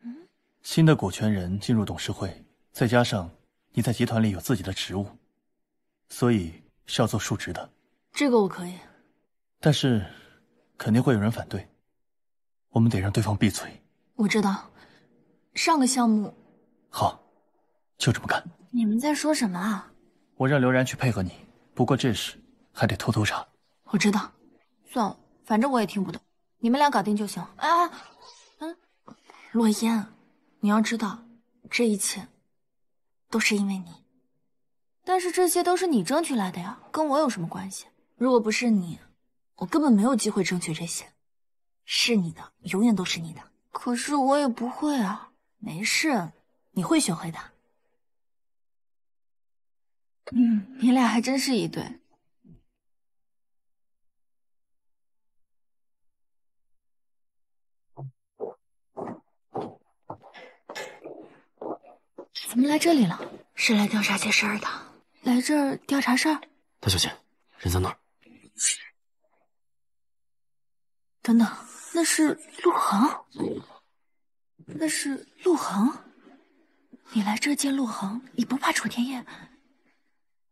嗯，新的股权人进入董事会，再加上你在集团里有自己的职务，所以是要做述职的。这个我可以，但是肯定会有人反对，我们得让对方闭嘴。我知道。上个项目，好，就这么干。你们在说什么啊？我让刘然去配合你，不过这事还得偷偷查。我知道，算了，反正我也听不懂，你们俩搞定就行了。哎嗯，洛烟，你要知道，这一切都是因为你。但是这些都是你争取来的呀，跟我有什么关系？如果不是你，我根本没有机会争取这些。是你的，永远都是你的。可是我也不会啊。没事，你会学会的。嗯，你俩还真是一对。怎么来这里了？是来调查些事儿的。来这儿调查事儿？大小姐，人在那儿。等等，那是陆恒。那是陆恒，你来这见陆恒，你不怕楚天业？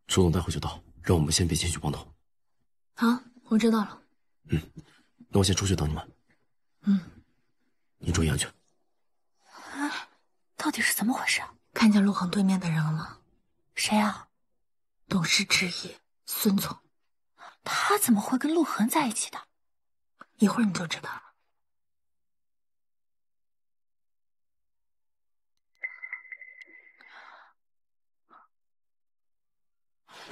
楚总待会就到，让我们先别进去妄到。好，我知道了。嗯，那我先出去等你们。嗯，你注意安全。啊，到底是怎么回事啊？看见陆恒对面的人了吗？谁啊？董事之一，孙总。他怎么会跟陆恒在一起的？一会儿你就知道。了。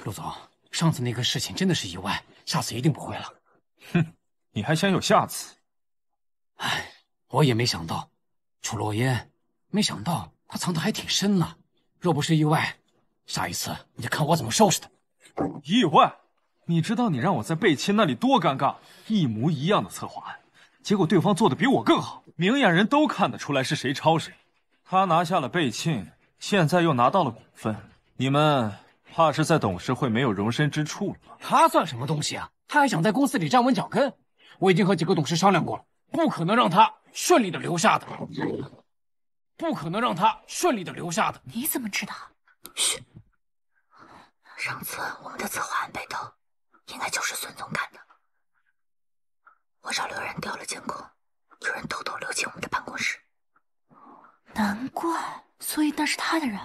陆总，上次那个事情真的是意外，下次一定不会了。哼，你还想有下次？哎，我也没想到，楚洛嫣，没想到他藏的还挺深呢。若不是意外，下一次你就看我怎么收拾他。意外？你知道你让我在贝亲那里多尴尬？一模一样的策划案，结果对方做的比我更好，明眼人都看得出来是谁抄谁。他拿下了贝亲，现在又拿到了股份，你们。怕是在董事会没有容身之处了。他算什么东西啊？他还想在公司里站稳脚跟？我已经和几个董事商量过了，不可能让他顺利的留下的，不可能让他顺利的留下的。你怎么知道？嘘，上次我们的策划案被偷，应该就是孙总干的。我找刘然调了监控，有人偷偷溜进我们的办公室。难怪，所以那是他的人。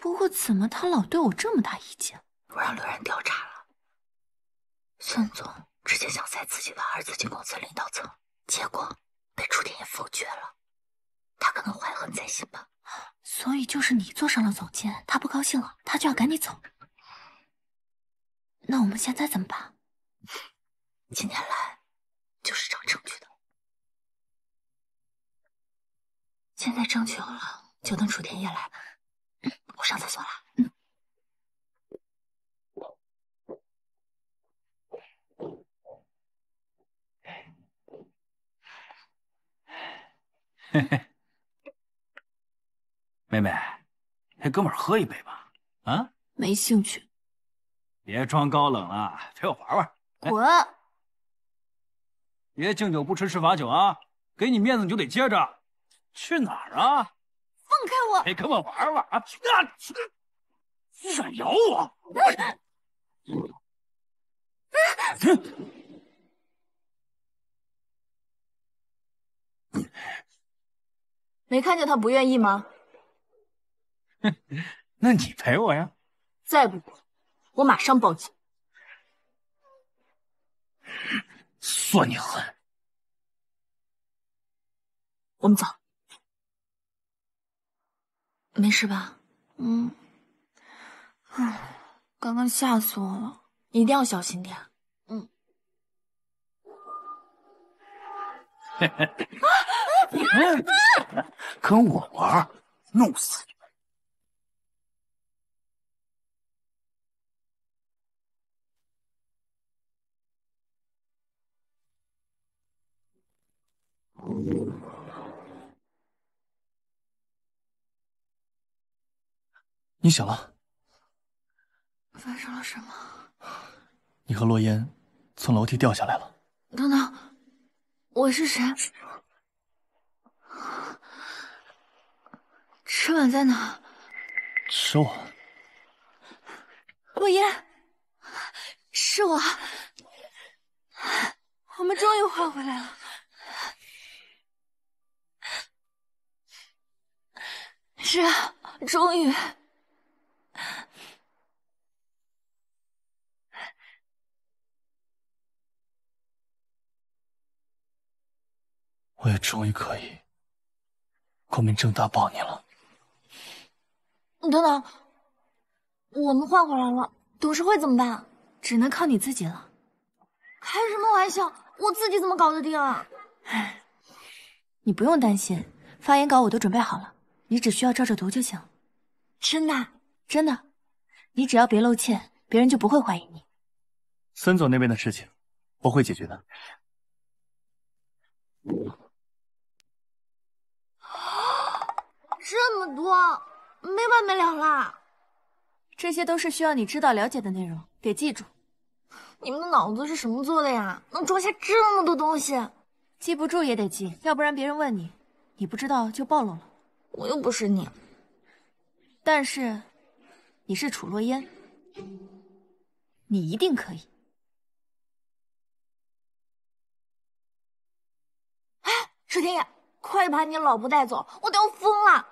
不过，怎么他老对我这么大意见？我让刘然调查了，孙总之前想塞自己的儿子进公司领导层，结果被楚天野否决了，他可能怀恨在心吧。所以就是你坐上了总监，他不高兴了，他就要赶你走。那我们现在怎么办？今天来就是找证据的，现在证据有了，就等楚天野来吧。我上厕所了。嗯。嘿嘿，妹妹，陪哥们喝一杯吧？啊？没兴趣。别装高冷了，陪我玩玩。滚！别敬酒不吃吃罚酒啊！给你面子你就得接着。去哪儿啊？放开我！我玩玩啊！啊！敢咬我！没看见他不愿意吗？哼，那你陪我呀！再不滚，我马上报警！算你狠！我们走。没事吧？嗯。哎，刚刚吓死我了！一定要小心点。嗯。跟我玩，弄死你！你醒了？发生了什么？你和洛烟从楼梯掉下来了。等等，我是谁？池晚在哪？是我。洛烟，是我。我们终于换回来了。是啊，终于。我也终于可以光明正大抱你了。等等，我们换回来了，董事会怎么办？只能靠你自己了。开什么玩笑？我自己怎么搞得定啊？哎，你不用担心，发言稿我都准备好了，你只需要照着读就行。真的？真的，你只要别露怯，别人就不会怀疑你。孙总那边的事情我会解决的。这么多，没完没了啦！这些都是需要你知道了解的内容，得记住。你们的脑子是什么做的呀？能装下这么多东西？记不住也得记，要不然别人问你，你不知道就暴露了。我又不是你，但是。你是楚洛烟，你一定可以。哎，楚天野，快把你老婆带走，我都要疯了！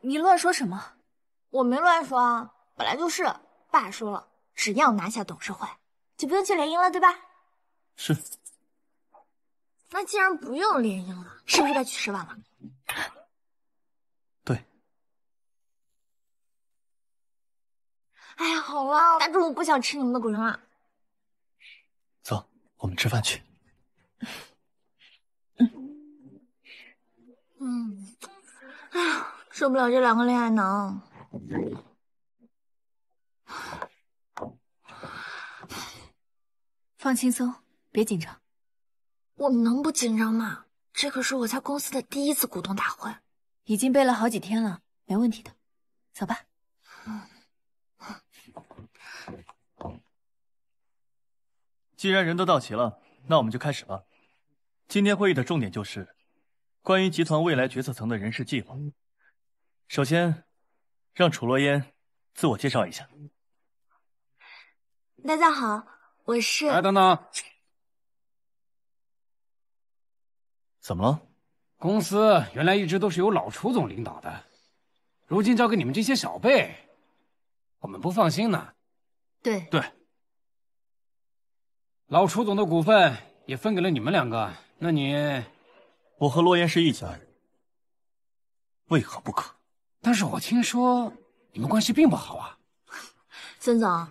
你乱说什么？我没乱说啊，本来就是。爸说了，只要拿下董事会，就不用去联姻了，对吧？是。那既然不用联姻了，是不是该去吃饭了？哎呀，好了，但是我不想吃你们的古灵了。走，我们吃饭去。嗯，哎呀，受不了这两个恋爱脑。放轻松，别紧张。我们能不紧张吗？这可是我在公司的第一次股东大会，已经背了好几天了，没问题的。走吧。既然人都到齐了，那我们就开始吧。今天会议的重点就是关于集团未来决策层的人事计划。首先，让楚洛烟自我介绍一下。大家好，我是……哎，等等，怎么了？公司原来一直都是由老楚总领导的，如今交给你们这些小辈，我们不放心呢。对对。老楚总的股份也分给了你们两个。那你，我和洛言是一家人，为何不可？但是我听说你们关系并不好啊，孙总，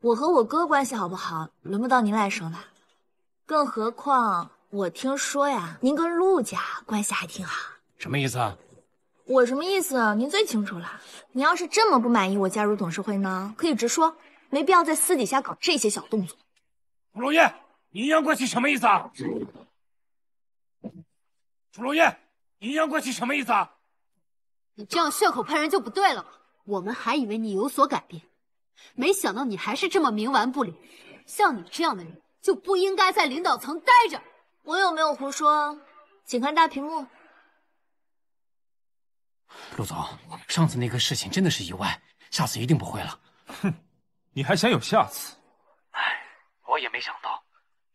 我和我哥关系好不好，轮不到您来说了。更何况，我听说呀，您跟陆家关系还挺好。什么意思？啊？我什么意思？您最清楚了。您要是这么不满意我加入董事会呢，可以直说，没必要在私底下搞这些小动作。楚龙烨，阴阳怪气什么意思啊？楚龙烨，阴阳怪气什么意思啊？你这样血口喷人就不对了我们还以为你有所改变，没想到你还是这么冥顽不灵。像你这样的人就不应该在领导层待着。我有没有胡说，请看大屏幕。陆总，上次那个事情真的是意外，下次一定不会了。哼，你还想有下次？我也没想到，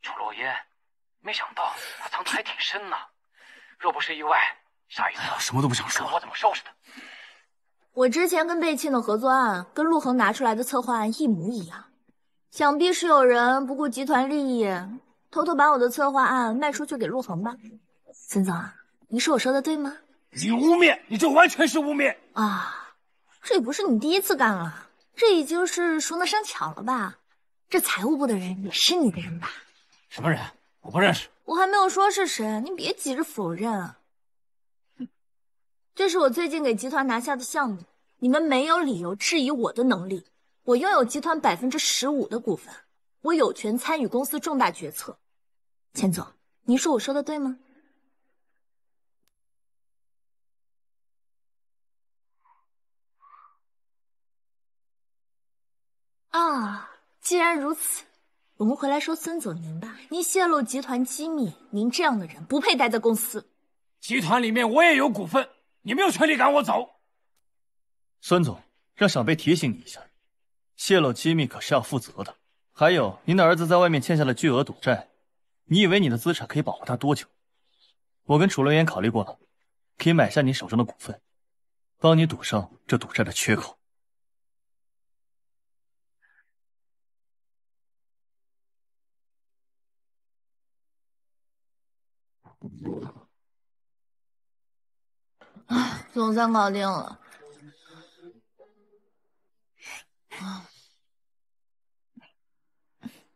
楚洛烟，没想到她藏的还挺深呢。若不是意外，下一步我什么都不想说，看我怎么收拾她。我之前跟贝沁的合作案，跟陆恒拿出来的策划案一模一样，想必是有人不顾集团利益，偷偷把我的策划案卖出去给陆恒吧。孙总，你说我说的对吗？你污蔑！你这完全是污蔑！啊，这也不是你第一次干了，这已经是熟能生巧了吧？这财务部的人也是你的人吧？什么人？我不认识。我还没有说是谁，您别急着否认。哼，这是我最近给集团拿下的项目，你们没有理由质疑我的能力。我拥有集团百分之十五的股份，我有权参与公司重大决策。钱总，您说我说的对吗？啊。既然如此，我们回来说孙总您吧。您泄露集团机密，您这样的人不配待在公司。集团里面我也有股份，你没有权利赶我走。孙总，让小贝提醒你一下，泄露机密可是要负责的。还有，您的儿子在外面欠下了巨额赌债，你以为你的资产可以保护他多久？我跟楚乐言考虑过了，可以买下你手中的股份，帮你堵上这赌债的缺口。哎，总算搞定了。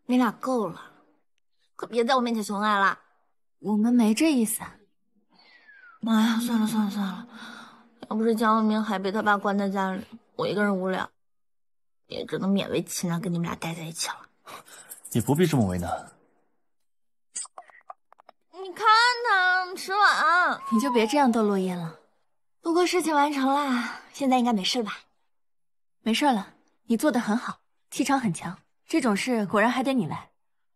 你俩够了，可别在我面前熊爱了。我们没这意思。妈呀！算了算了算了，要不是江文明还被他爸关在家里，我一个人无聊，也只能勉为其难跟你们俩待在一起了。你不必这么为难。你看。吃啊，你就别这样逗落叶了。不过事情完成了，现在应该没事了吧？没事了，你做的很好，气场很强，这种事果然还得你来。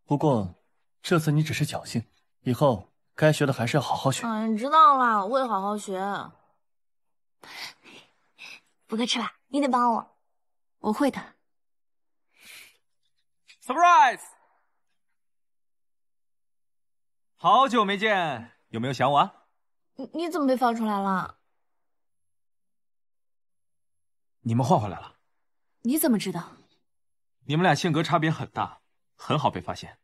不过这次你只是侥幸，以后该学的还是要好好学。嗯，知道了，我会好好学。不过吃了，你得帮我。我会的。Surprise！好久没见，有没有想我啊？你你怎么被放出来了？你们换回来了？你怎么知道？你们俩性格差别很大，很好被发现。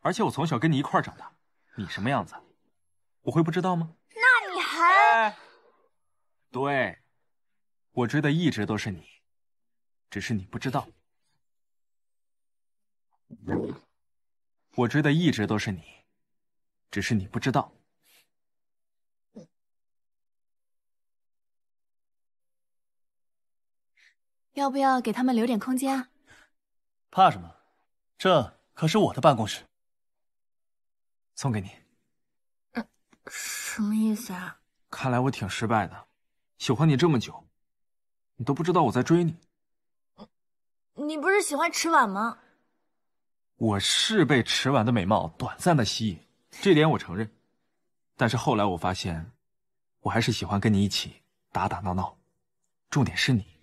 而且我从小跟你一块长大，你什么样子，我会不知道吗？那你还……对，我追的一直都是你，只是你不知道，我追的一直都是你。只是你不知道，要不要给他们留点空间？怕什么？这可是我的办公室。送给你。嗯，什么意思啊？看来我挺失败的。喜欢你这么久，你都不知道我在追你。你不是喜欢迟婉吗？我是被迟婉的美貌短暂的吸引。这点我承认，但是后来我发现，我还是喜欢跟你一起打打闹闹，重点是你，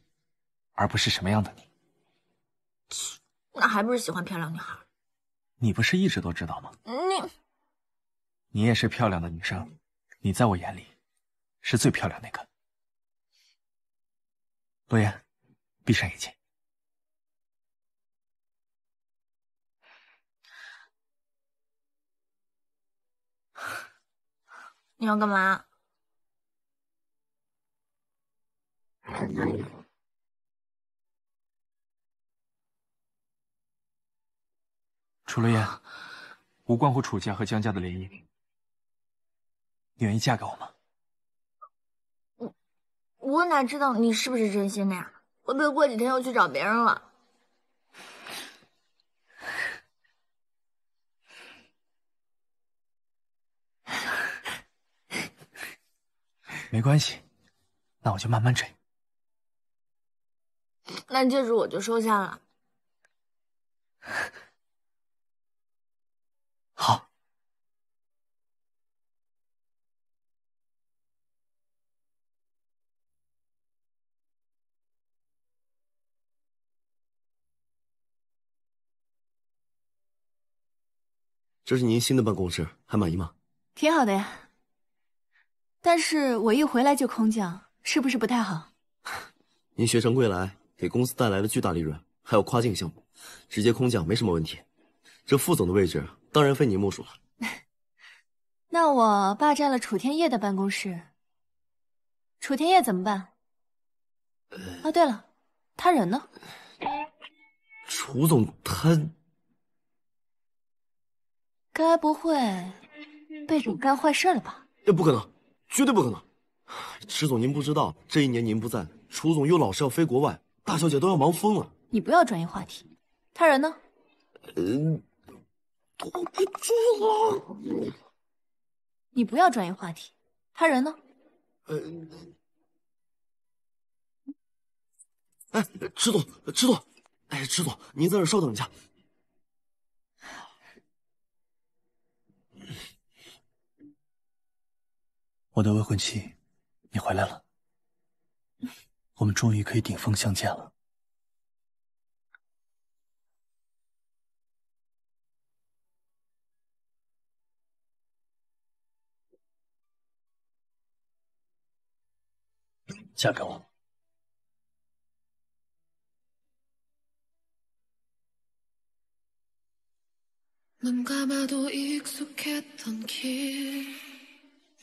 而不是什么样的你。切，那还不是喜欢漂亮女孩？你不是一直都知道吗？你，你也是漂亮的女生，你在我眼里是最漂亮那个。洛言，闭上眼睛。你要干嘛，楚洛言？无关乎楚家和江家的联姻，你愿意嫁给我吗？我我哪知道你是不是真心的呀？会不会过几天又去找别人了？没关系，那我就慢慢追。那戒指我就收下了。好，这是您新的办公室，还满意吗？挺好的呀。但是我一回来就空降，是不是不太好？您学成归来，给公司带来了巨大利润，还有跨境项目，直接空降没什么问题。这副总的位置，当然非你莫属了。那我霸占了楚天夜的办公室，楚天夜怎么办？哦，对了，他人呢？楚总他，该不会被你干坏事了吧？不可能。绝对不可能，池总，您不知道，这一年您不在，楚总又老是要飞国外，大小姐都要忙疯了。你不要转移话题，他人呢？嗯，逃不掉了。你不要转移话题，他人呢？呃，哎，池总，池总，哎，池总，您在这稍等一下。我的未婚妻，你回来了，我们终于可以顶峰相见了。嫁给我。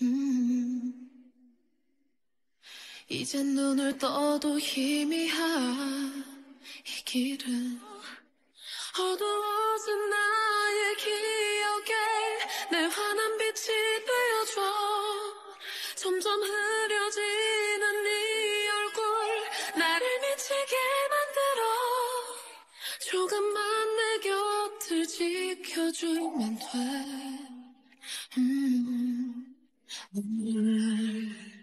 음. 이젠 눈을 떠도 희미한 이 길은 어두워진 나의 기억에 내 환한 빛이 되어줘 점점 흐려지는 네 얼굴 나를 미치게 만들어 조금만 내 곁을 지켜주면 돼 음. Mm-hmm.